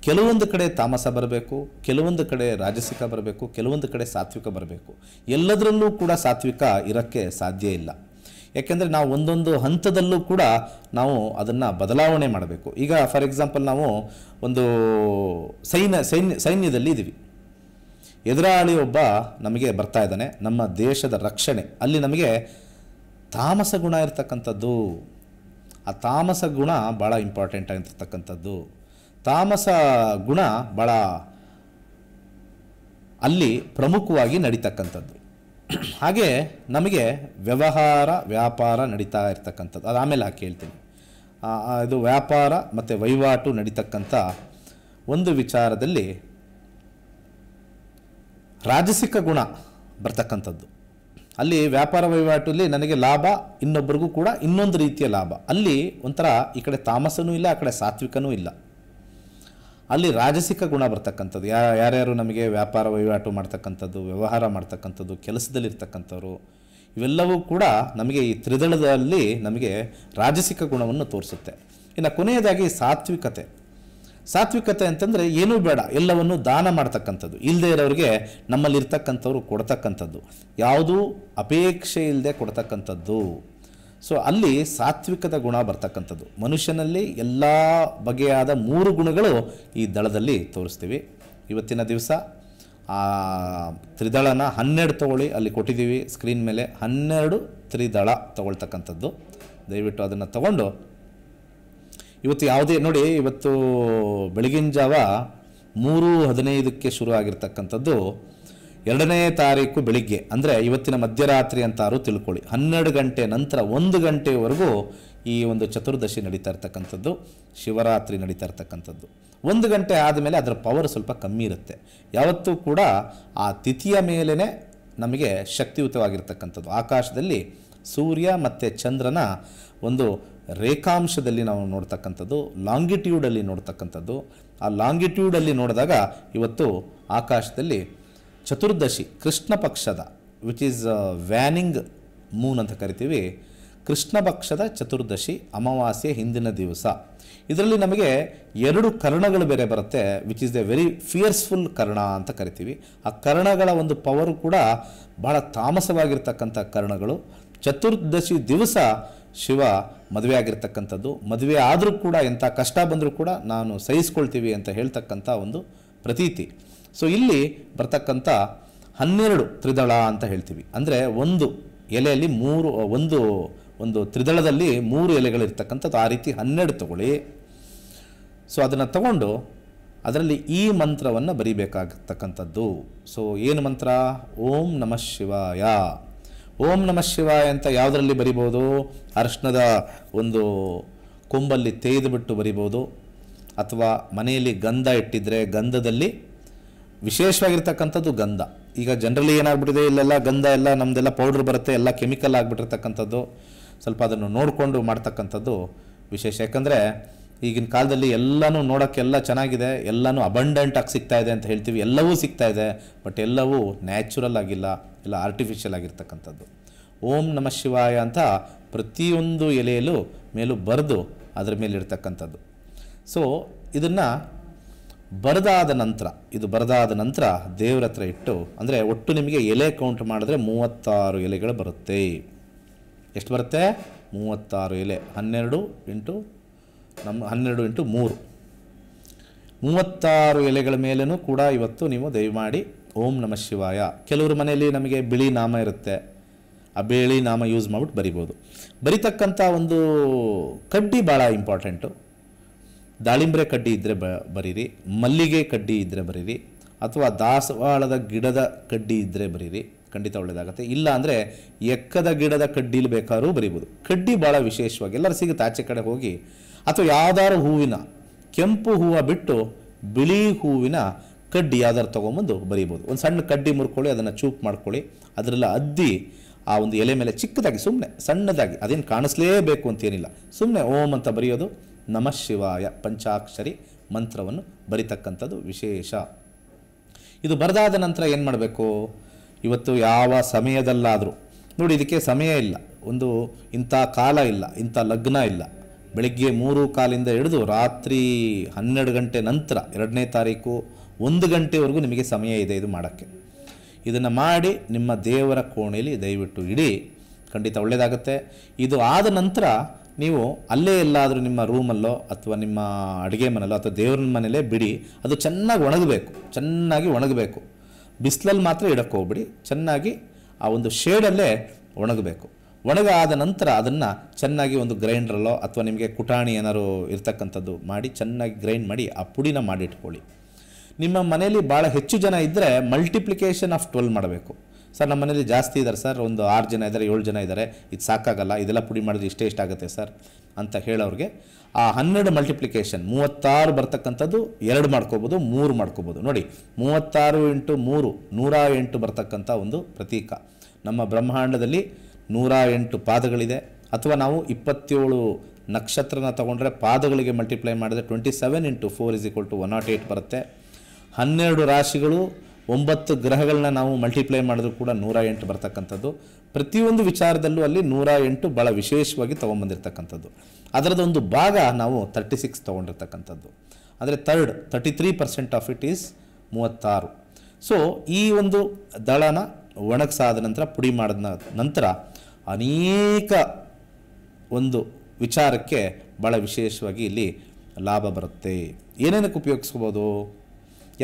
ಕೆಲವೊಂದು ಕಡೆ ತಾಮಸ ಬರಬೇಕು ಕೆಲವೊಂದು ಕಡೆ ರಾಜಸಿಕ ಬರಬೇಕು ಕೆಲವೊಂದು ಕಡೆ ಸಾತ್ವಿಕ ಬರಬೇಕು ಎಲ್ಲದರಲ್ಲೂ ಕೂಡ ಸಾತ್ವಿಕ ಇರೋಕ್ಕೆ ಸಾಧ್ಯ ಇಲ್ಲ ಯಾಕೆಂದರೆ ನಾವು ಒಂದೊಂದು ಹಂತದಲ್ಲೂ ಕೂಡ ನಾವು ಅದನ್ನು ಬದಲಾವಣೆ ಮಾಡಬೇಕು ಈಗ ಫಾರ್ ಎಕ್ಸಾಂಪಲ್ ನಾವು ಒಂದು ಸೈನ್ಯ ಸೈನ್ಯ ಸೈನ್ಯದಲ್ಲಿ ಇದ್ದೀವಿ ಎದುರಾಳಿ ಒಬ್ಬ ನಮಗೆ ಬರ್ತಾ ಇದ್ದಾನೆ ನಮ್ಮ ದೇಶದ ರಕ್ಷಣೆ ಅಲ್ಲಿ ನಮಗೆ ತಾಮಸ ಗುಣ ಇರತಕ್ಕಂಥದ್ದು ಆ ತಾಮಸ ಗುಣ ಭಾಳ ಇಂಪಾರ್ಟೆಂಟ್ ಆಗಿರ್ತಕ್ಕಂಥದ್ದು ತಾಮಸ ಗುಣ ಭಾಳ ಅಲ್ಲಿ ಪ್ರಮುಖವಾಗಿ ನಡೀತಕ್ಕಂಥದ್ದು ಹಾಗೆ ನಮಗೆ ವ್ಯವಹಾರ ವ್ಯಾಪಾರ ನಡೀತಾ ಇರ್ತಕ್ಕಂಥದ್ದು ಅದು ಆಮೇಲೆ ಹಾಕಿ ಹೇಳ್ತೀನಿ ಇದು ವ್ಯಾಪಾರ ಮತ್ತು ವಹಿವಾಟು ನಡೀತಕ್ಕಂಥ ಒಂದು ವಿಚಾರದಲ್ಲಿ ರಾಜಸಿಕ ಗುಣ ಬರ್ತಕ್ಕಂಥದ್ದು ಅಲ್ಲಿ ವ್ಯಾಪಾರ ವಹಿವಾಟಲ್ಲಿ ನನಗೆ ಲಾಭ ಇನ್ನೊಬ್ಬರಿಗೂ ಕೂಡ ಇನ್ನೊಂದು ರೀತಿಯ ಲಾಭ ಅಲ್ಲಿ ಒಂಥರ ಈ ಕಡೆ ತಾಮಸನೂ ಇಲ್ಲ ಆ ಕಡೆ ಸಾತ್ವಿಕನೂ ಇಲ್ಲ ಅಲ್ಲಿ ರಾಜಸಿಕ ಗುಣ ಬರ್ತಕ್ಕಂಥದ್ದು ಯಾ ಯಾರ್ಯಾರು ನಮಗೆ ವ್ಯಾಪಾರ ವಹಿವಾಟು ಮಾಡ್ತಕ್ಕಂಥದ್ದು ವ್ಯವಹಾರ ಮಾಡ್ತಕ್ಕಂಥದ್ದು ಕೆಲಸದಲ್ಲಿರ್ತಕ್ಕಂಥವ್ರು ಇವೆಲ್ಲವೂ ಕೂಡ ನಮಗೆ ಈ ತ್ರಿದಳದಲ್ಲಿ ನಮಗೆ ರಾಜಸಿಕ ಗುಣವನ್ನು ತೋರಿಸುತ್ತೆ ಇನ್ನು ಕೊನೆಯದಾಗಿ ಸಾತ್ವಿಕತೆ ಸಾತ್ವಿಕತೆ ಅಂತಂದರೆ ಏನೂ ಬೇಡ ಎಲ್ಲವನ್ನು ದಾನ ಮಾಡ್ತಕ್ಕಂಥದ್ದು ಇಲ್ಲದೇ ಇರೋರಿಗೆ ನಮ್ಮಲ್ಲಿರ್ತಕ್ಕಂಥವ್ರು ಕೊಡ್ತಕ್ಕಂಥದ್ದು ಯಾವುದೂ ಅಪೇಕ್ಷೆ ಇಲ್ಲದೆ ಕೊಡ್ತಕ್ಕಂಥದ್ದು ಸೊ ಅಲ್ಲಿ ಸಾತ್ವಿಕದ ಗುಣ ಬರ್ತಕ್ಕಂಥದ್ದು ಮನುಷ್ಯನಲ್ಲಿ ಎಲ್ಲ ಬಗೆಯಾದ ಮೂರು ಗುಣಗಳು ಈ ದಳದಲ್ಲಿ ತೋರಿಸ್ತೀವಿ ಇವತ್ತಿನ ದಿವಸ ಆ ತ್ರಿದಳನ ಹನ್ನೆರಡು ತಗೊಳ್ಳಿ ಅಲ್ಲಿ ಕೊಟ್ಟಿದ್ದೀವಿ ಸ್ಕ್ರೀನ್ ಮೇಲೆ ಹನ್ನೆರಡು ತ್ರಿದಳ ತಗೊಳ್ತಕ್ಕಂಥದ್ದು ದಯವಿಟ್ಟು ಅದನ್ನು ತಗೊಂಡು ಇವತ್ತು ಯಾವುದೇ ನೋಡಿ ಇವತ್ತು ಬೆಳಗಿನ ಜಾವ ಮೂರು ಹದಿನೈದಕ್ಕೆ ಶುರು ಆಗಿರ್ತಕ್ಕಂಥದ್ದು ಎರಡನೇ ತಾರೀಕು ಬೆಳಿಗ್ಗೆ ಅಂದರೆ ಇವತ್ತಿನ ಮಧ್ಯರಾತ್ರಿ ಅಂತಾರು ತಿಳ್ಕೊಳ್ಳಿ ಹನ್ನೆರಡು ಗಂಟೆ ನಂತರ ಒಂದು ಗಂಟೆವರೆಗೂ ಈ ಒಂದು ಚತುರ್ದಶಿ ನಡೀತಾ ಇರ್ತಕ್ಕಂಥದ್ದು ಶಿವರಾತ್ರಿ ನಡೀತಾ ಇರ್ತಕ್ಕಂಥದ್ದು ಒಂದು ಗಂಟೆ ಆದಮೇಲೆ ಅದರ ಪವರ್ ಸ್ವಲ್ಪ ಕಮ್ಮಿ ಇರುತ್ತೆ ಯಾವತ್ತೂ ಕೂಡ ಆ ತಿಥಿಯ ಮೇಲೇ ನಮಗೆ ಶಕ್ತಿಯುತವಾಗಿರ್ತಕ್ಕಂಥದ್ದು ಆಕಾಶದಲ್ಲಿ ಸೂರ್ಯ ಮತ್ತು ಚಂದ್ರನ ಒಂದು ರೇಖಾಂಶದಲ್ಲಿ ನಾವು ನೋಡ್ತಕ್ಕಂಥದ್ದು ಲಾಂಗಿಟ್ಯೂಡಲ್ಲಿ ನೋಡ್ತಕ್ಕಂಥದ್ದು ಆ ಲಾಂಗಿಟ್ಯೂಡಲ್ಲಿ ನೋಡಿದಾಗ ಇವತ್ತು ಆಕಾಶದಲ್ಲಿ ಚತುರ್ದಶಿ ಕೃಷ್ಣ ಪಕ್ಷದ ವಿಚ್ ಈಸ್ ವ್ಯಾನಿಂಗ್ ಮೂನ್ ಅಂತ ಕರಿತೀವಿ ಕೃಷ್ಣ ಪಕ್ಷದ ಚತುರ್ದಶಿ ಅಮಾವಾಸ್ಯ ಹಿಂದಿನ ದಿವಸ ಇದರಲ್ಲಿ ನಮಗೆ ಎರಡು ಕರ್ಣಗಳು ಬೇರೆ ಬರುತ್ತೆ which is a very fearful ಕರ್ಣ ಅಂತ ಕರಿತೀವಿ ಆ ಕರ್ಣಗಳ ಒಂದು ಪವರು ಕೂಡ ಭಾಳ ತಾಮಸವಾಗಿರ್ತಕ್ಕಂಥ ಕರ್ಣಗಳು ಚತುರ್ದಶಿ ದಿವಸ ಶಿವ ಮದುವೆ ಆಗಿರ್ತಕ್ಕಂಥದ್ದು ಮದುವೆ ಆದರೂ ಕೂಡ ಎಂಥ ಕಷ್ಟ ಬಂದರೂ ಕೂಡ ನಾನು ಸಹಿಸ್ಕೊಳ್ತೀವಿ ಅಂತ ಹೇಳ್ತಕ್ಕಂಥ ಒಂದು ಪ್ರತೀತಿ ಸೊ ಇಲ್ಲಿ ಬರ್ತಕ್ಕಂಥ ಹನ್ನೆರಡು ತ್ರಿದಳ ಅಂತ ಹೇಳ್ತೀವಿ ಅಂದರೆ ಒಂದು ಎಲೆಯಲ್ಲಿ ಮೂರು ಒಂದು ಒಂದು ತ್ರಿದಳದಲ್ಲಿ ಮೂರು ಎಲೆಗಳಿರ್ತಕ್ಕಂಥದ್ದು ಆ ರೀತಿ ಹನ್ನೆರಡು ತಗೊಳ್ಳಿ ಸೊ ಅದನ್ನು ತಗೊಂಡು ಅದರಲ್ಲಿ ಈ ಮಂತ್ರವನ್ನು ಬರೀಬೇಕಾಗತಕ್ಕಂಥದ್ದು ಸೊ ಏನು ಮಂತ್ರ ಓಂ ನಮಃ ಶಿವಾಯ ಓಂ ನಮಃ ಶಿವಾಯ ಅಂತ ಯಾವುದರಲ್ಲಿ ಬರಿಬೋದು ಅರ್ಶನದ ಒಂದು ಕೊಂಬಲ್ಲಿ ಬಿಟ್ಟು ಬರಿಬೋದು ಅಥವಾ ಮನೆಯಲ್ಲಿ ಗಂಧ ಇಟ್ಟಿದ್ರೆ ಗಂಧದಲ್ಲಿ ವಿಶೇಷವಾಗಿರ್ತಕ್ಕಂಥದ್ದು ಗಂಧ ಈಗ ಜನರಲಿ ಏನಾಗ್ಬಿಟ್ಟಿದೆ ಇಲ್ಲೆಲ್ಲ ಗಂಧ ಎಲ್ಲ ನಮ್ದೆಲ್ಲ ಪೌಡ್ರ್ ಬರುತ್ತೆ ಎಲ್ಲ ಕೆಮಿಕಲ್ ಆಗಿಬಿಟ್ಟಿರ್ತಕ್ಕಂಥದ್ದು ಸ್ವಲ್ಪ ಅದನ್ನು ನೋಡಿಕೊಂಡು ಮಾಡ್ತಕ್ಕಂಥದ್ದು ವಿಶೇಷ ಯಾಕಂದರೆ ಈಗಿನ ಕಾಲದಲ್ಲಿ ಎಲ್ಲನೂ ನೋಡೋಕ್ಕೆಲ್ಲ ಚೆನ್ನಾಗಿದೆ ಎಲ್ಲನೂ ಅಬಂಡೆಂಟಾಗಿ ಸಿಗ್ತಾ ಇದೆ ಅಂತ ಹೇಳ್ತೀವಿ ಎಲ್ಲವೂ ಸಿಗ್ತಾ ಇದೆ ಬಟ್ ಎಲ್ಲವೂ ನ್ಯಾಚುರಲ್ ಆಗಿಲ್ಲ ಇಲ್ಲ ಆರ್ಟಿಫಿಷಿಯಲ್ ಆಗಿರ್ತಕ್ಕಂಥದ್ದು ಓಂ ನಮ ಶಿವಾಯ ಅಂತ ಪ್ರತಿಯೊಂದು ಎಲೆಯಲ್ಲೂ ಮೇಲೂ ಬರೆದು ಅದರ ಮೇಲಿರ್ತಕ್ಕಂಥದ್ದು ಸೊ ಇದನ್ನು ಬರೆದಾದ ನಂತರ ಇದು ಬರೆದಾದ ನಂತರ ದೇವ್ರ ಹತ್ರ ಇಟ್ಟು ಅಂದರೆ ಒಟ್ಟು ನಿಮಗೆ ಎಲೆ ಕೌಂಟ್ ಮಾಡಿದ್ರೆ ಮೂವತ್ತಾರು ಎಲೆಗಳು ಬರುತ್ತೆ ಎಷ್ಟು ಬರುತ್ತೆ ಮೂವತ್ತಾರು ಎಲೆ ಹನ್ನೆರಡು ಇಂಟು ನಮ್ಮ ಹನ್ನೆರಡು ಇಂಟು ಮೂರು ಮೂವತ್ತಾರು ಎಲೆಗಳ ಮೇಲೂ ಕೂಡ ಇವತ್ತು ನೀವು ದಯಮಾಡಿ ಓಂ ನಮಃ ಶಿವಾಯ ಕೆಲವರು ಮನೆಯಲ್ಲಿ ನಮಗೆ ಬಿಳಿ ನಾಮ ಇರುತ್ತೆ ಆ ಬಿಳಿ ನಾಮ ಯೂಸ್ ಮಾಡ್ಬಿಟ್ಟು ಬರಿಬೋದು ಬರಿತಕ್ಕಂಥ ಒಂದು ಕಡ್ಡಿ ಭಾಳ ಇಂಪಾರ್ಟೆಂಟು ದಾಳಿಂಬ್ರೆ ಕಡ್ಡಿ ಇದ್ದರೆ ಬ ಬರೀರಿ ಮಲ್ಲಿಗೆ ಕಡ್ಡಿ ಇದ್ದರೆ ಬರೀರಿ ಅಥವಾ ದಾಸವಾಳದ ಗಿಡದ ಕಡ್ಡಿ ಇದ್ದರೆ ಬರೀರಿ ಖಂಡಿತ ಒಳ್ಳೆಯದಾಗುತ್ತೆ ಇಲ್ಲ ಅಂದರೆ ಎಕ್ಕದ ಗಿಡದ ಕಡ್ಡಿಲಿ ಬೇಕಾದ್ರೂ ಬರಿಬೋದು ಕಡ್ಡಿ ಭಾಳ ವಿಶೇಷವಾಗಿ ಎಲ್ಲರೂ ಸಿಗುತ್ತೆ ಆಚೆ ಕಡೆ ಹೋಗಿ ಅಥವಾ ಯಾವ್ದಾರು ಹೂವಿನ ಕೆಂಪು ಹೂವು ಬಿಟ್ಟು ಬಿಳಿ ಹೂವಿನ ಕಡ್ಡಿ ಯಾವ್ದಾದ್ರು ತೊಗೊಂಬಂದು ಬರೀಬೋದು ಒಂದು ಸಣ್ಣ ಕಡ್ಡಿ ಮುರ್ಕೊಳ್ಳಿ ಅದನ್ನು ಚೂಪ್ ಮಾಡ್ಕೊಳ್ಳಿ ಅದರಲ್ಲ ಅದ್ದಿ ಆ ಒಂದು ಎಲೆ ಮೇಲೆ ಚಿಕ್ಕದಾಗಿ ಸುಮ್ಮನೆ ಸಣ್ಣದಾಗಿ ಅದೇನು ಕಾಣಿಸ್ಲೇಬೇಕು ಅಂತೇನಿಲ್ಲ ಸುಮ್ಮನೆ ಓಂ ಅಂತ ಬರೆಯೋದು ನಮಃ ಶಿವಾಯ ಪಂಚಾಕ್ಷರಿ ಮಂತ್ರವನ್ನು ಬರಿತಕ್ಕಂಥದ್ದು ವಿಶೇಷ ಇದು ಬರೆದಾದ ನಂತರ ಏನು ಮಾಡಬೇಕು ಇವತ್ತು ಯಾವ ಸಮಯದಲ್ಲಾದರೂ ನೋಡಿ ಇದಕ್ಕೆ ಸಮಯ ಇಲ್ಲ ಒಂದು ಇಂಥ ಕಾಲ ಇಲ್ಲ ಇಂಥ ಲಗ್ನ ಇಲ್ಲ ಬೆಳಗ್ಗೆ ಮೂರು ಕಾಲಿಂದ ಹಿಡಿದು ರಾತ್ರಿ ಹನ್ನೆರಡು ಗಂಟೆ ನಂತರ ಎರಡನೇ ತಾರೀಕು ಒಂದು ಗಂಟೆವರೆಗೂ ನಿಮಗೆ ಸಮಯ ಇದೆ ಇದು ಮಾಡೋಕ್ಕೆ ಇದನ್ನು ಮಾಡಿ ನಿಮ್ಮ ದೇವರ ಕೋಣೆಯಲ್ಲಿ ದಯವಿಟ್ಟು ಇಡಿ ಖಂಡಿತ ಒಳ್ಳೆಯದಾಗುತ್ತೆ ಇದು ಆದ ನಂತರ ನೀವು ಅಲ್ಲೇ ಎಲ್ಲಾದರೂ ನಿಮ್ಮ ರೂಮಲ್ಲೋ ಅಥವಾ ನಿಮ್ಮ ಅಡುಗೆ ಮನೆಯಲ್ಲೋ ಅಥವಾ ದೇವ್ರನ ಮನೆಯಲ್ಲೇ ಬಿಡಿ ಅದು ಚೆನ್ನಾಗಿ ಒಣಗಬೇಕು ಚೆನ್ನಾಗಿ ಒಣಗಬೇಕು ಬಿಸಿಲಲ್ಲಿ ಮಾತ್ರ ಇಡೋಕ್ಕೆ ಹೋಗ್ಬಿಡಿ ಚೆನ್ನಾಗಿ ಆ ಒಂದು ಶೇಡಲ್ಲೇ ಒಣಗಬೇಕು ಒಣಗಾದ ನಂತರ ಅದನ್ನು ಚೆನ್ನಾಗಿ ಒಂದು ಗ್ರೈಂಡ್ರಲ್ಲೋ ಅಥವಾ ನಿಮಗೆ ಕುಟಾಣಿ ಏನಾದ್ರು ಇರ್ತಕ್ಕಂಥದ್ದು ಮಾಡಿ ಚೆನ್ನಾಗಿ ಗ್ರೈಂಡ್ ಮಾಡಿ ಆ ಪುಡಿನ ಮಾಡಿಟ್ಕೊಳ್ಳಿ ನಿಮ್ಮ ಮನೆಯಲ್ಲಿ ಭಾಳ ಹೆಚ್ಚು ಜನ ಇದ್ದರೆ ಮಲ್ಟಿಪ್ಲಿಕೇಶನ್ ಆಫ್ ಟ್ವೆಲ್ ಮಾಡಬೇಕು ಸರ್ ನಮ್ಮ ಮನೇಲಿ ಜಾಸ್ತಿ ಇದ್ದಾರೆ ಸರ್ ಒಂದು ಆರು ಜನ ಇದ್ದಾರೆ ಏಳು ಜನ ಇದ್ದಾರೆ ಇದು ಸಾಕಾಗಲ್ಲ ಇದೆಲ್ಲ ಪುಡಿ ಮಾಡಿದ್ರೆ ಇಷ್ಟೇ ಇಷ್ಟಾಗುತ್ತೆ ಸರ್ ಅಂತ ಹೇಳೋರಿಗೆ ಆ ಹನ್ನೆರಡು ಮಲ್ಟಿಪ್ಲಿಕೇಶನ್ ಮೂವತ್ತಾರು ಬರ್ತಕ್ಕಂಥದ್ದು ಎರಡು ಮಾಡ್ಕೋಬೋದು ಮೂರು ಮಾಡ್ಕೋಬೋದು ನೋಡಿ ಮೂವತ್ತಾರು ಇಂಟು ಮೂರು ನೂರ ಎಂಟು ಬರ್ತಕ್ಕಂಥ ಒಂದು ಪ್ರತೀಕ ನಮ್ಮ ಬ್ರಹ್ಮಾಂಡದಲ್ಲಿ ನೂರ ಎಂಟು ಪಾದಗಳಿದೆ ಅಥವಾ ನಾವು ಇಪ್ಪತ್ತೇಳು ನಕ್ಷತ್ರನ ತಗೊಂಡ್ರೆ ಪಾದಗಳಿಗೆ ಮಲ್ಟಿಪ್ಲೈ ಮಾಡಿದ್ರೆ twenty seven into four is equal to one nought eight ಬರುತ್ತೆ ಹನ್ನೆರಡು ರಾಶಿಗಳು ಒಂಬತ್ತು ಗ್ರಹಗಳನ್ನ ನಾವು ಮಲ್ಟಿಪ್ಲೈ ಮಾಡಿದ್ರು ಕೂಡ ನೂರ ಎಂಟು ಬರ್ತಕ್ಕಂಥದ್ದು ಪ್ರತಿಯೊಂದು ವಿಚಾರದಲ್ಲೂ ಅಲ್ಲಿ ನೂರ ಎಂಟು ಭಾಳ ವಿಶೇಷವಾಗಿ ತೊಗೊಂಬಂದಿರ್ತಕ್ಕಂಥದ್ದು ಅದರದ್ದು ಭಾಗ ನಾವು ತರ್ಟಿ ಸಿಕ್ಸ್ ತೊಗೊಂಡಿರ್ತಕ್ಕಂಥದ್ದು ಅಂದರೆ third thirty three percent of it is ಮೂವತ್ತಾರು ಸೊ ಈ ಒಂದು ದಳನ ಒಣಗಿಸಾದ ನಂತರ ಪುಡಿ ಮಾಡಿದ ನಂತರ ಅನೇಕ ಒಂದು ವಿಚಾರಕ್ಕೆ ಭಾಳ ವಿಶೇಷವಾಗಿ ಇಲ್ಲಿ ಲಾಭ ಬರುತ್ತೆ ಏನೇನಕ್ಕೆ ಉಪಯೋಗಿಸ್ಕೋಬೋದು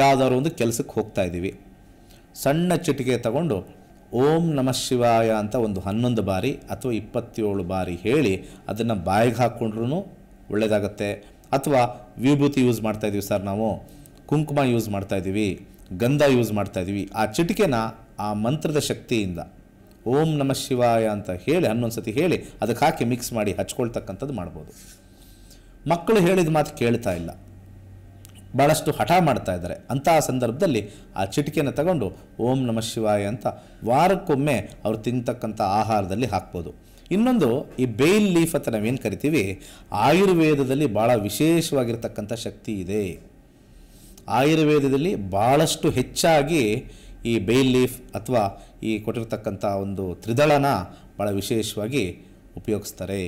ಯಾವುದಾದ್ರು ಒಂದು ಕೆಲಸಕ್ಕೆ ಹೋಗ್ತಾ ಇದ್ದೀವಿ ಸಣ್ಣ ಚಿಟಿಕೆ ತಗೊಂಡು ಓಂ ನಮಃ ಶಿವಾಯ ಅಂತ ಒಂದು ಹನ್ನೊಂದು ಬಾರಿ ಅಥವಾ ಇಪ್ಪತ್ತೇಳು ಬಾರಿ ಹೇಳಿ ಅದನ್ನು ಬಾಯಿಗೆ ಹಾಕ್ಕೊಂಡ್ರೂ ಒಳ್ಳೆಯದಾಗತ್ತೆ ಅಥವಾ ವಿಭೂತಿ ಯೂಸ್ ಮಾಡ್ತಾಯಿದ್ದೀವಿ ಸರ್ ನಾವು ಕುಂಕುಮ ಯೂಸ್ ಮಾಡ್ತಾಯಿದ್ದೀವಿ ಗಂಧ ಯೂಸ್ ಮಾಡ್ತಾಯಿದ್ದೀವಿ ಆ ಚಿಟಿಕೆನ ಆ ಮಂತ್ರದ ಶಕ್ತಿಯಿಂದ ಓಂ ನಮ ಶಿವಾಯ ಅಂತ ಹೇಳಿ ಹನ್ನೊಂದು ಸತಿ ಹೇಳಿ ಅದಕ್ಕೆ ಹಾಕಿ ಮಿಕ್ಸ್ ಮಾಡಿ ಹಚ್ಕೊಳ್ತಕ್ಕಂಥದ್ದು ಮಾಡ್ಬೋದು ಮಕ್ಕಳು ಹೇಳಿದ ಮಾತು ಕೇಳ್ತಾ ಇಲ್ಲ ಭಾಳಷ್ಟು ಹಠ ಮಾಡ್ತಾ ಇದ್ದಾರೆ ಅಂತಹ ಸಂದರ್ಭದಲ್ಲಿ ಆ ಚಿಟಿಕೆಯನ್ನು ತಗೊಂಡು ಓಂ ನಮ ಶಿವಾಯ ಅಂತ ವಾರಕ್ಕೊಮ್ಮೆ ಅವರು ತಿಂತಕ್ಕಂಥ ಆಹಾರದಲ್ಲಿ ಹಾಕ್ಬೋದು ಇನ್ನೊಂದು ಈ ಬೇಲ್ ಲೀಫ್ ಅಂತ ನಾವೇನು ಕರಿತೀವಿ ಆಯುರ್ವೇದದಲ್ಲಿ ಭಾಳ ವಿಶೇಷವಾಗಿರ್ತಕ್ಕಂಥ ಶಕ್ತಿ ಇದೆ ಆಯುರ್ವೇದದಲ್ಲಿ ಭಾಳಷ್ಟು ಹೆಚ್ಚಾಗಿ ಈ ಬೇಲ್ ಲೀಫ್ ಅಥವಾ ಈ ಕೊಟ್ಟಿರ್ತಕ್ಕಂಥ ಒಂದು ತ್ರಿದಳನ ಭಾಳ ವಿಶೇಷವಾಗಿ ಉಪಯೋಗಿಸ್ತಾರೆ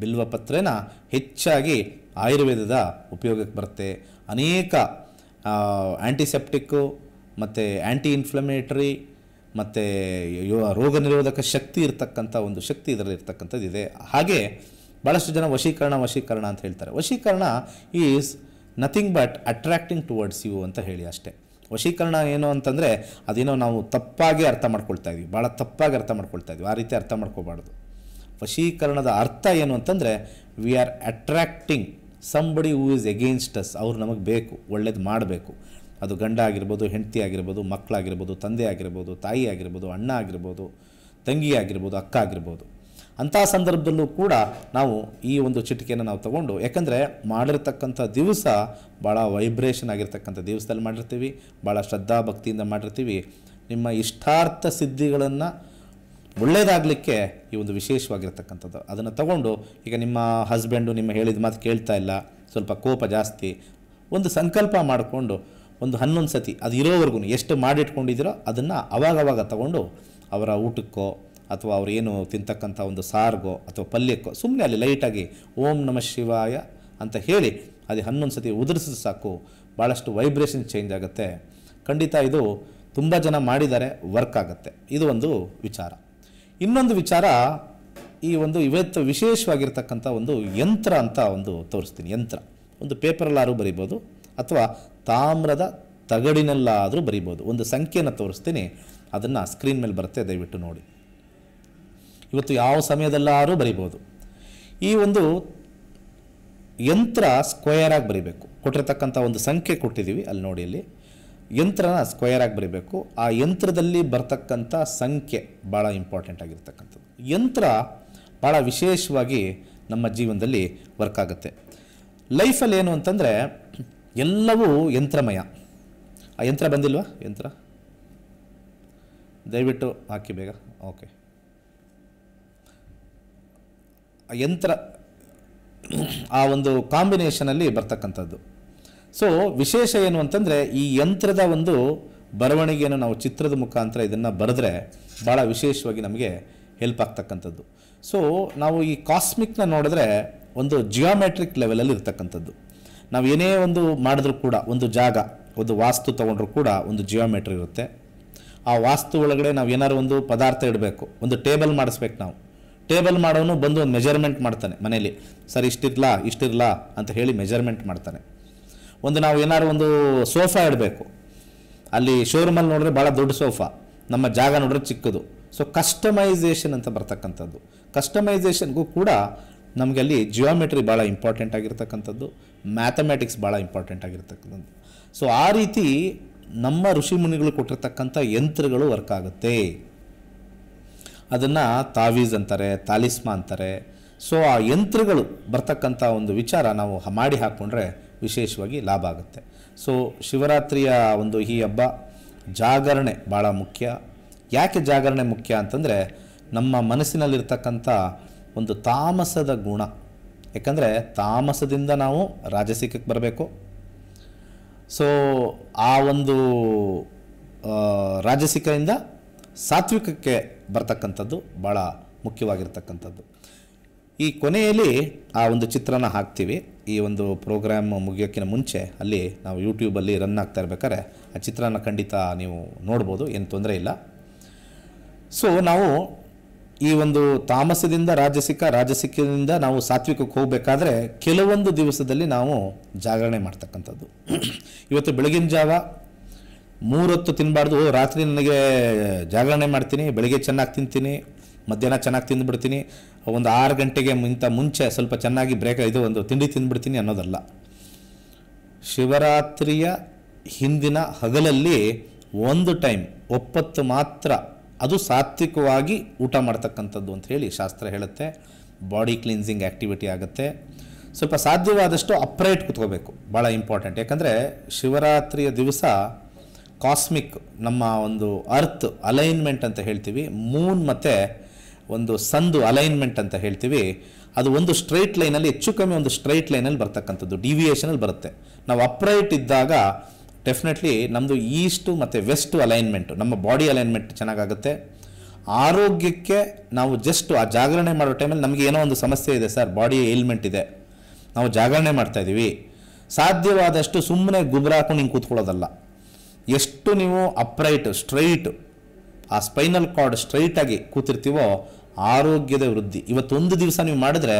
ಬಿಲ್ವಪತ್ರೆನ ಹೆಚ್ಚಾಗಿ ಆಯುರ್ವೇದದ ಉಪಯೋಗಕ್ಕೆ ಬರುತ್ತೆ ಅನೇಕ ಆ್ಯಂಟಿಸೆಪ್ಟಿಕ್ಕು ಮತ್ತು ಆ್ಯಂಟಿ ಇನ್ಫ್ಲಮೇಟ್ರಿ ಮತ್ತು ರೋಗ ನಿರೋಧಕ ಶಕ್ತಿ ಇರತಕ್ಕಂಥ ಒಂದು ಶಕ್ತಿ ಇದರಲ್ಲಿ ಇರ್ತಕ್ಕಂಥದ್ದು ಇದೆ ಹಾಗೆ ಭಾಳಷ್ಟು ಜನ ವಶೀಕರಣ ವಶೀಕರಣ ಅಂತ ಹೇಳ್ತಾರೆ ವಶೀಕರಣ is nothing but attracting towards you ಅಂತ ಹೇಳಿ ಅಷ್ಟೇ ವಶೀಕರಣ ಏನು ಅಂತಂದರೆ ಅದೇನೋ ನಾವು ತಪ್ಪಾಗಿ ಅರ್ಥ ಮಾಡ್ಕೊಳ್ತಾ ಇದ್ವಿ ಭಾಳ ತಪ್ಪಾಗಿ ಅರ್ಥ ಮಾಡ್ಕೊಳ್ತಾ ಇದ್ವಿ ಆ ರೀತಿ ಅರ್ಥ ಮಾಡ್ಕೋಬಾರ್ದು ವಶೀಕರಣದ ಅರ್ಥ ಏನು ಅಂತಂದರೆ we are attracting somebody who is against us ಅವ್ರು ನಮಗೆ ಬೇಕು ಒಳ್ಳೇದು ಮಾಡಬೇಕು ಅದು ಗಂಡ ಆಗಿರ್ಬೋದು ಹೆಂಡತಿ ಆಗಿರ್ಬೋದು ಮಕ್ಕಳಾಗಿರ್ಬೋದು ತಂದೆ ಆಗಿರ್ಬೋದು ತಾಯಿ ಆಗಿರ್ಬೋದು ಅಣ್ಣ ಆಗಿರ್ಬೋದು ತಂಗಿ ಆಗಿರ್ಬೋದು ಅಕ್ಕ ಆಗಿರ್ಬೋದು ಅಂಥ ಸಂದರ್ಭದಲ್ಲೂ ಕೂಡ ನಾವು ಈ ಒಂದು ಚಿಟಿಕೆಯನ್ನು ನಾವು ತಗೊಂಡು ಯಾಕಂದರೆ ಮಾಡಿರ್ತಕ್ಕಂಥ ದಿವಸ ಭಾಳ ವೈಬ್ರೇಷನ್ ಆಗಿರ್ತಕ್ಕಂಥ ದಿವಸದಲ್ಲಿ ಮಾಡಿರ್ತೀವಿ ಭಾಳ ಶ್ರದ್ಧಾ ಭಕ್ತಿಯಿಂದ ಮಾಡಿರ್ತೀವಿ ನಿಮ್ಮ ಇಷ್ಟಾರ್ಥ ಸಿದ್ಧಿಗಳನ್ನು ಒಳ್ಳೆಯದಾಗಲಿಕ್ಕೆ ಈ ಒಂದು ವಿಶೇಷವಾಗಿರ್ತಕ್ಕಂಥದ್ದು ಅದನ್ನು ತಗೊಂಡು ಈಗ ನಿಮ್ಮ ಹಸ್ಬೆಂಡು ನಿಮ್ಮ ಹೇಳಿದ ಮಾತು ಕೇಳ್ತಾ ಇಲ್ಲ ಸ್ವಲ್ಪ ಕೋಪ ಜಾಸ್ತಿ ಒಂದು ಸಂಕಲ್ಪ ಮಾಡಿಕೊಂಡು ಒಂದು ಹನ್ನೊಂದು ಸತಿ ಅದು ಇರೋವರೆಗೂ ಎಷ್ಟು ಮಾಡಿಟ್ಕೊಂಡಿದ್ದೀರೋ ಅದನ್ನು ಅವಾಗವಾಗ ತಗೊಂಡು ಅವರ ಊಟಕ್ಕೋ ಅಥವಾ ಅವರೇನು ತಿಂತಕ್ಕಂಥ ಒಂದು ಸಾರ್ಗೋ ಅಥವಾ ಪಲ್ಯಕ್ಕೋ ಸುಮ್ಮನೆ ಅಲ್ಲಿ ಲೈಟಾಗಿ ಓಂ ನಮ ಶಿವಾಯ ಅಂತ ಹೇಳಿ ಅದು ಹನ್ನೊಂದು ಸತಿ ಉದುರಿಸಿದ್ರೆ ಸಾಕು ಭಾಳಷ್ಟು ವೈಬ್ರೇಷನ್ ಚೇಂಜ್ ಆಗುತ್ತೆ ಖಂಡಿತ ಇದು ತುಂಬ ಜನ ಮಾಡಿದ್ದಾರೆ ವರ್ಕ್ ಆಗುತ್ತೆ ಇದು ಒಂದು ವಿಚಾರ ಇನ್ನೊಂದು ವಿಚಾರ ಈ ಒಂದು ಇವತ್ತು ವಿಶೇಷವಾಗಿರ್ತಕ್ಕಂಥ ಒಂದು ಯಂತ್ರ ಅಂತ ಒಂದು ತೋರಿಸ್ತೀನಿ ಯಂತ್ರ ಒಂದು ಪೇಪರಲ್ಲಾದರೂ ಬರಿಬೋದು ಅಥವಾ ತಾಮ್ರದ ತಗಡಿನಲ್ಲಾದರೂ ಬರಿಬೋದು ಒಂದು ಸಂಖ್ಯೆಯನ್ನು ತೋರಿಸ್ತೀನಿ ಅದನ್ನು ಸ್ಕ್ರೀನ್ ಮೇಲೆ ಬರುತ್ತೆ ದಯವಿಟ್ಟು ನೋಡಿ ಇವತ್ತು ಯಾವ ಸಮಯದಲ್ಲಾದರೂ ಬರಿಬೋದು ಈ ಒಂದು ಯಂತ್ರ ಸ್ಕ್ವಯರಾಗಿ ಬರಿಬೇಕು ಕೊಟ್ಟಿರ್ತಕ್ಕಂಥ ಒಂದು ಸಂಖ್ಯೆ ಕೊಟ್ಟಿದ್ದೀವಿ ಅಲ್ಲಿ ನೋಡಿ ಅಲ್ಲಿ ಯಂತ್ರನ ಸ್ಕ್ವಯರಾಗಿ ಬರಿಬೇಕು ಆ ಯಂತ್ರದಲ್ಲಿ ಬರ್ತಕ್ಕಂಥ ಸಂಖ್ಯೆ ಭಾಳ ಇಂಪಾರ್ಟೆಂಟ್ ಆಗಿರ್ತಕ್ಕಂಥದ್ದು ಯಂತ್ರ ಭಾಳ ವಿಶೇಷವಾಗಿ ನಮ್ಮ ಜೀವನದಲ್ಲಿ ವರ್ಕ್ ಆಗುತ್ತೆ ಲೈಫಲ್ಲಿ ಏನು ಅಂತಂದರೆ ಎಲ್ಲವೂ ಯಂತ್ರಮಯ ಆ ಯಂತ್ರ ಬಂದಿಲ್ವಾ ಯಂತ್ರ ದಯವಿಟ್ಟು ಹಾಕಿ ಬೇಗ ಓಕೆ ಯಂತ್ರ ಆ ಒಂದು ಕಾಂಬಿನೇಷನಲ್ಲಿ ಬರ್ತಕ್ಕಂಥದ್ದು ಸೊ ವಿಶೇಷ ಏನು ಅಂತಂದರೆ ಈ ಯಂತ್ರದ ಒಂದು ಬರವಣಿಗೆಯನ್ನು ನಾವು ಚಿತ್ರದ ಮುಖಾಂತರ ಇದನ್ನು ಬರೆದ್ರೆ ಭಾಳ ವಿಶೇಷವಾಗಿ ನಮಗೆ ಹೆಲ್ಪ್ ಆಗ್ತಕ್ಕಂಥದ್ದು ಸೊ ನಾವು ಈ ಕಾಸ್ಮಿಕ್ನ ನೋಡಿದ್ರೆ ಒಂದು ಜಿಯೋಮೆಟ್ರಿಕ್ ಲೆವೆಲಲ್ಲಿ ಇರ್ತಕ್ಕಂಥದ್ದು ನಾವು ಏನೇ ಒಂದು ಮಾಡಿದ್ರೂ ಕೂಡ ಒಂದು ಜಾಗ ಒಂದು ವಾಸ್ತು ತೊಗೊಂಡ್ರೂ ಕೂಡ ಒಂದು ಜಿಯೋಮೆಟ್ರಿ ಇರುತ್ತೆ ಆ ವಾಸ್ತು ಒಳಗಡೆ ನಾವು ಏನಾದ್ರು ಒಂದು ಪದಾರ್ಥ ಇಡಬೇಕು ಒಂದು ಟೇಬಲ್ ಮಾಡಿಸ್ಬೇಕು ನಾವು ಟೇಬಲ್ ಮಾಡೋನು ಬಂದು ಒಂದು ಮೆಜರ್ಮೆಂಟ್ ಮಾಡ್ತಾನೆ ಮನೆಯಲ್ಲಿ ಸರ್ ಇಷ್ಟಿರಲಾ ಇಷ್ಟಿರ್ಲಾ ಅಂತ ಹೇಳಿ ಮೆಜರ್ಮೆಂಟ್ ಮಾಡ್ತಾನೆ ಒಂದು ನಾವು ಏನಾದ್ರು ಒಂದು ಸೋಫಾ ಇಡಬೇಕು ಅಲ್ಲಿ ಶೋರೂಮಲ್ಲಿ ನೋಡಿದ್ರೆ ಭಾಳ ದೊಡ್ಡ ಸೋಫಾ ನಮ್ಮ ಜಾಗ ನೋಡಿದ್ರೆ ಚಿಕ್ಕದು ಸೊ ಕಸ್ಟಮೈಸೇಷನ್ ಅಂತ ಬರ್ತಕ್ಕಂಥದ್ದು ಕಸ್ಟಮೈಸೇಷನ್ಗೂ ಕೂಡ ನಮಗೆ ಅಲ್ಲಿ ಜಿಯೋಮೆಟ್ರಿ ಭಾಳ ಇಂಪಾರ್ಟೆಂಟ್ ಆಗಿರ್ತಕ್ಕಂಥದ್ದು ಮ್ಯಾಥಮೆಟಿಕ್ಸ್ ಭಾಳ ಇಂಪಾರ್ಟೆಂಟ್ ಆಗಿರ್ತಕ್ಕಂಥದ್ದು ಸೊ ಆ ರೀತಿ ನಮ್ಮ ಋಷಿ ಮುನಿಗಳು ಕೊಟ್ಟಿರ್ತಕ್ಕಂಥ ಯಂತ್ರಗಳು ವರ್ಕ್ ಆಗುತ್ತೆ ಅದನ್ನು ತಾವೀಜ್ ಅಂತಾರೆ ತಾಲಿಸ್ಮಾ ಅಂತಾರೆ ಸೊ ಆ ಯಂತ್ರಗಳು ಬರ್ತಕ್ಕಂಥ ಒಂದು ವಿಚಾರ ನಾವು ಮಾಡಿ ಹಾಕ್ಕೊಂಡ್ರೆ ವಿಶೇಷವಾಗಿ ಲಾಭ ಆಗುತ್ತೆ ಸೊ ಶಿವರಾತ್ರಿಯ ಒಂದು ಈ ಹಬ್ಬ ಜಾಗರಣೆ ಭಾಳ ಮುಖ್ಯ ಯಾಕೆ ಜಾಗರಣೆ ಮುಖ್ಯ ಅಂತಂದರೆ ನಮ್ಮ ಮನಸ್ಸಿನಲ್ಲಿರ್ತಕ್ಕಂಥ ಒಂದು ತಾಮಸದ ಗುಣ ಯಾಕಂದರೆ ತಾಮಸದಿಂದ ನಾವು ರಾಜಸಿಕಕ್ಕೆ ಬರಬೇಕು ಸೊ ಆ ಒಂದು ರಾಜಸಿಕದಿಂದ ಸಾತ್ವಿಕಕ್ಕೆ ಬರ್ತಕ್ಕಂಥದ್ದು ಭಾಳ ಮುಖ್ಯವಾಗಿರ್ತಕ್ಕಂಥದ್ದು ಈ ಕೊನೆಯಲ್ಲಿ ಆ ಒಂದು ಚಿತ್ರನ ಹಾಕ್ತೀವಿ ಈ ಒಂದು ಪ್ರೋಗ್ರಾಮ್ ಮುಗಿಯೋಕ್ಕಿಂತ ಮುಂಚೆ ಅಲ್ಲಿ ನಾವು ಯೂಟ್ಯೂಬಲ್ಲಿ ರನ್ ಆಗ್ತಾ ಇರ್ಬೇಕಾದ್ರೆ ಆ ಚಿತ್ರನ ಖಂಡಿತ ನೀವು ನೋಡ್ಬೋದು ಏನು ತೊಂದರೆ ಇಲ್ಲ ಸೊ ನಾವು ಈ ಒಂದು ತಾಮಸದಿಂದ ರಾಜಸಿಕ ರಾಜಸಿಕದಿಂದ ನಾವು ಸಾತ್ವಿಕಕ್ಕೆ ಹೋಗಬೇಕಾದ್ರೆ ಕೆಲವೊಂದು ದಿವಸದಲ್ಲಿ ನಾವು ಜಾಗರಣೆ ಮಾಡ್ತಕ್ಕಂಥದ್ದು *clears throat* ಇವತ್ತು ಬೆಳಗಿನ ಜಾವ ಮೂರೊತ್ತು ತಿನ್ನಬಾರ್ದು ರಾತ್ರಿ ನನಗೆ ಜಾಗರಣೆ ಮಾಡ್ತೀನಿ ಬೆಳಿಗ್ಗೆ ಚೆನ್ನಾಗಿ ತಿಂತೀನಿ ಮಧ್ಯಾಹ್ನ ಚೆನ್ನಾಗಿ ತಿಂದುಬಿಡ್ತೀನಿ ಒಂದು ಆರು ಗಂಟೆಗೆ ಇಂಥ ಮುಂಚೆ ಸ್ವಲ್ಪ ಚೆನ್ನಾಗಿ ಬ್ರೇಕ್ ಇದು ಒಂದು ತಿಂಡಿ ತಿಂದುಬಿಡ್ತೀನಿ ಅನ್ನೋದಲ್ಲ ಶಿವರಾತ್ರಿಯ ಹಿಂದಿನ ಹಗಲಲ್ಲಿ ಒಂದು ಟೈಮ್ ಒಪ್ಪತ್ತು ಮಾತ್ರ ಅದು ಸಾತ್ವಿಕವಾಗಿ ಊಟ ಮಾಡ್ತಕ್ಕಂಥದ್ದು ಅಂತ ಹೇಳಿ ಶಾಸ್ತ್ರ ಹೇಳುತ್ತೆ ಬಾಡಿ ಕ್ಲೀನ್ಸಿಂಗ್ ಆ್ಯಕ್ಟಿವಿಟಿ ಆಗುತ್ತೆ ಸ್ವಲ್ಪ ಸಾಧ್ಯವಾದಷ್ಟು ಅಪ್ರೈಟ್ ಕುತ್ಕೋಬೇಕು ಭಾಳ ಇಂಪಾರ್ಟೆಂಟ್ ಯಾಕಂದರೆ ಶಿವರಾತ್ರಿಯ ದಿವಸ ಕಾಸ್ಮಿಕ್ ನಮ್ಮ ಒಂದು ಅರ್ತ್ ಅಲೈನ್ಮೆಂಟ್ ಅಂತ ಹೇಳ್ತೀವಿ ಮೂನ್ ಮತ್ತು ಒಂದು ಸಂದು ಅಲೈನ್ಮೆಂಟ್ ಅಂತ ಹೇಳ್ತೀವಿ ಅದು ಒಂದು ಸ್ಟ್ರೈಟ್ ಲೈನಲ್ಲಿ ಹೆಚ್ಚು ಕಮ್ಮಿ ಒಂದು ಸ್ಟ್ರೈಟ್ ಲೈನಲ್ಲಿ ಬರ್ತಕ್ಕಂಥದ್ದು ಡಿವಿಯೇಷನಲ್ಲಿ ಬರುತ್ತೆ ನಾವು ಅಪ್ರೈಟ್ ಇದ್ದಾಗ ಡೆಫಿನೆಟ್ಲಿ ನಮ್ಮದು ಈಸ್ಟು ಮತ್ತು ವೆಸ್ಟು ಅಲೈನ್ಮೆಂಟು ನಮ್ಮ ಬಾಡಿ ಅಲೈನ್ಮೆಂಟ್ ಚೆನ್ನಾಗಾಗುತ್ತೆ ಆರೋಗ್ಯಕ್ಕೆ ನಾವು ಜಸ್ಟ್ ಆ ಜಾಗರಣೆ ಮಾಡೋ ಟೈಮಲ್ಲಿ ನಮಗೆ ಏನೋ ಒಂದು ಸಮಸ್ಯೆ ಇದೆ ಸರ್ ಬಾಡಿ ಏಲ್ಮೆಂಟ್ ಇದೆ ನಾವು ಜಾಗರಣೆ ಮಾಡ್ತಾಯಿದ್ದೀವಿ ಸಾಧ್ಯವಾದಷ್ಟು ಸುಮ್ಮನೆ ಗುಬ್ರ ಹಾಕೊಂಡು ಹಿಂಗೆ ಕೂತ್ಕೊಳ್ಳೋದಲ್ಲ ಎಷ್ಟು ನೀವು ಅಪ್ರೈಟ್ ಸ್ಟ್ರೈಟ್ ಆ ಸ್ಪೈನಲ್ ಕಾರ್ಡ್ ಸ್ಟ್ರೈಟಾಗಿ ಕೂತಿರ್ತೀವೋ ಆರೋಗ್ಯದ ವೃದ್ಧಿ ಇವತ್ತೊಂದು ದಿವಸ ನೀವು ಮಾಡಿದ್ರೆ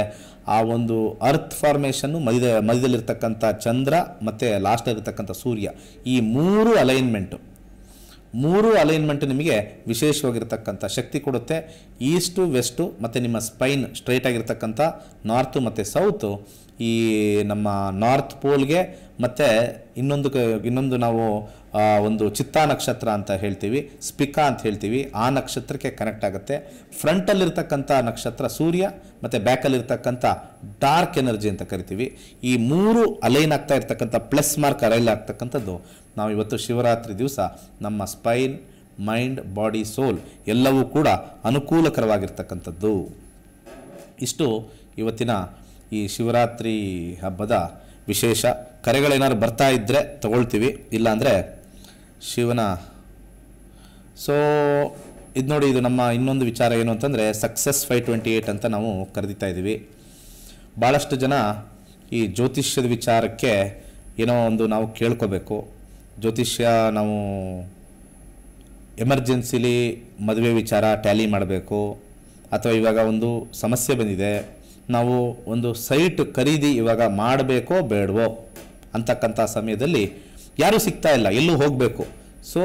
ಆ ಒಂದು ಅರ್ಥ್ ಫಾರ್ಮೇಷನ್ನು ಮಧ್ಯ ಮಧ್ಯದಲ್ಲಿರ್ತಕ್ಕಂಥ ಚಂದ್ರ ಮತ್ತು ಲಾಸ್ಟಲ್ಲಿರ್ತಕ್ಕಂಥ ಸೂರ್ಯ ಈ ಮೂರು ಅಲೈನ್ಮೆಂಟು ಮೂರು ಅಲೈನ್ಮೆಂಟ್ ನಿಮಗೆ ವಿಶೇಷವಾಗಿರ್ತಕ್ಕಂಥ ಶಕ್ತಿ ಕೊಡುತ್ತೆ ಈಸ್ಟು ವೆಸ್ಟು ಮತ್ತು ನಿಮ್ಮ ಸ್ಪೈನ್ ಸ್ಟ್ರೈಟ್ ನಾರ್ತು ಮತ್ತು ಸೌತು ಈ ನಮ್ಮ ನಾರ್ತ್ ಪೋಲ್ಗೆ ಮತ್ತು ಇನ್ನೊಂದು ಇನ್ನೊಂದು ನಾವು ಒಂದು ಚಿತ್ತಾ ನಕ್ಷತ್ರ ಅಂತ ಹೇಳ್ತೀವಿ ಸ್ಪಿಕಾ ಅಂತ ಹೇಳ್ತೀವಿ ಆ ನಕ್ಷತ್ರಕ್ಕೆ ಕನೆಕ್ಟ್ ಆಗುತ್ತೆ ಫ್ರಂಟಲ್ಲಿರ್ತಕ್ಕಂಥ ನಕ್ಷತ್ರ ಸೂರ್ಯ ಮತ್ತು ಬ್ಯಾಕಲ್ಲಿರ್ತಕ್ಕಂಥ ಡಾರ್ಕ್ ಎನರ್ಜಿ ಅಂತ ಕರಿತೀವಿ ಈ ಮೂರು ಅಲೈನ್ ಆಗ್ತಾ ಇರ್ತಕ್ಕಂಥ ಪ್ಲಸ್ ಮಾರ್ಕ್ ಅಲೈಲ್ ಆಗ್ತಕ್ಕಂಥದ್ದು ನಾವು ಇವತ್ತು ಶಿವರಾತ್ರಿ ದಿವಸ ನಮ್ಮ ಸ್ಪೈನ್ ಮೈಂಡ್ ಬಾಡಿ ಸೋಲ್ ಎಲ್ಲವೂ ಕೂಡ ಅನುಕೂಲಕರವಾಗಿರ್ತಕ್ಕಂಥದ್ದು ಇಷ್ಟು ಇವತ್ತಿನ ಈ ಶಿವರಾತ್ರಿ ಹಬ್ಬದ ವಿಶೇಷ ಕರೆಗಳೇನಾದ್ರು ಬರ್ತಾ ಇದ್ದರೆ ತಗೊಳ್ತೀವಿ ಇಲ್ಲಾಂದರೆ ಶಿವನ ಸೊ ಇದು ನೋಡಿ ಇದು ನಮ್ಮ ಇನ್ನೊಂದು ವಿಚಾರ ಏನು ಅಂತಂದರೆ ಸಕ್ಸಸ್ ಫೈ ಟ್ವೆಂಟಿ ಏಯ್ಟ್ ಅಂತ ನಾವು ಕರೆದಿತಾ ಇದ್ದೀವಿ ಭಾಳಷ್ಟು ಜನ ಈ ಜ್ಯೋತಿಷ್ಯದ ವಿಚಾರಕ್ಕೆ ಏನೋ ಒಂದು ನಾವು ಕೇಳ್ಕೋಬೇಕು ಜ್ಯೋತಿಷ್ಯ ನಾವು ಎಮರ್ಜೆನ್ಸಿಲಿ ಮದುವೆ ವಿಚಾರ ಟ್ಯಾಲಿ ಮಾಡಬೇಕು ಅಥವಾ ಇವಾಗ ಒಂದು ಸಮಸ್ಯೆ ಬಂದಿದೆ ನಾವು ಒಂದು ಸೈಟ್ ಖರೀದಿ ಇವಾಗ ಮಾಡಬೇಕೋ ಬೇಡವೋ ಅಂತಕ್ಕಂಥ ಸಮಯದಲ್ಲಿ ಯಾರೂ ಸಿಗ್ತಾ ಇಲ್ಲ ಎಲ್ಲೂ ಹೋಗಬೇಕು ಸೊ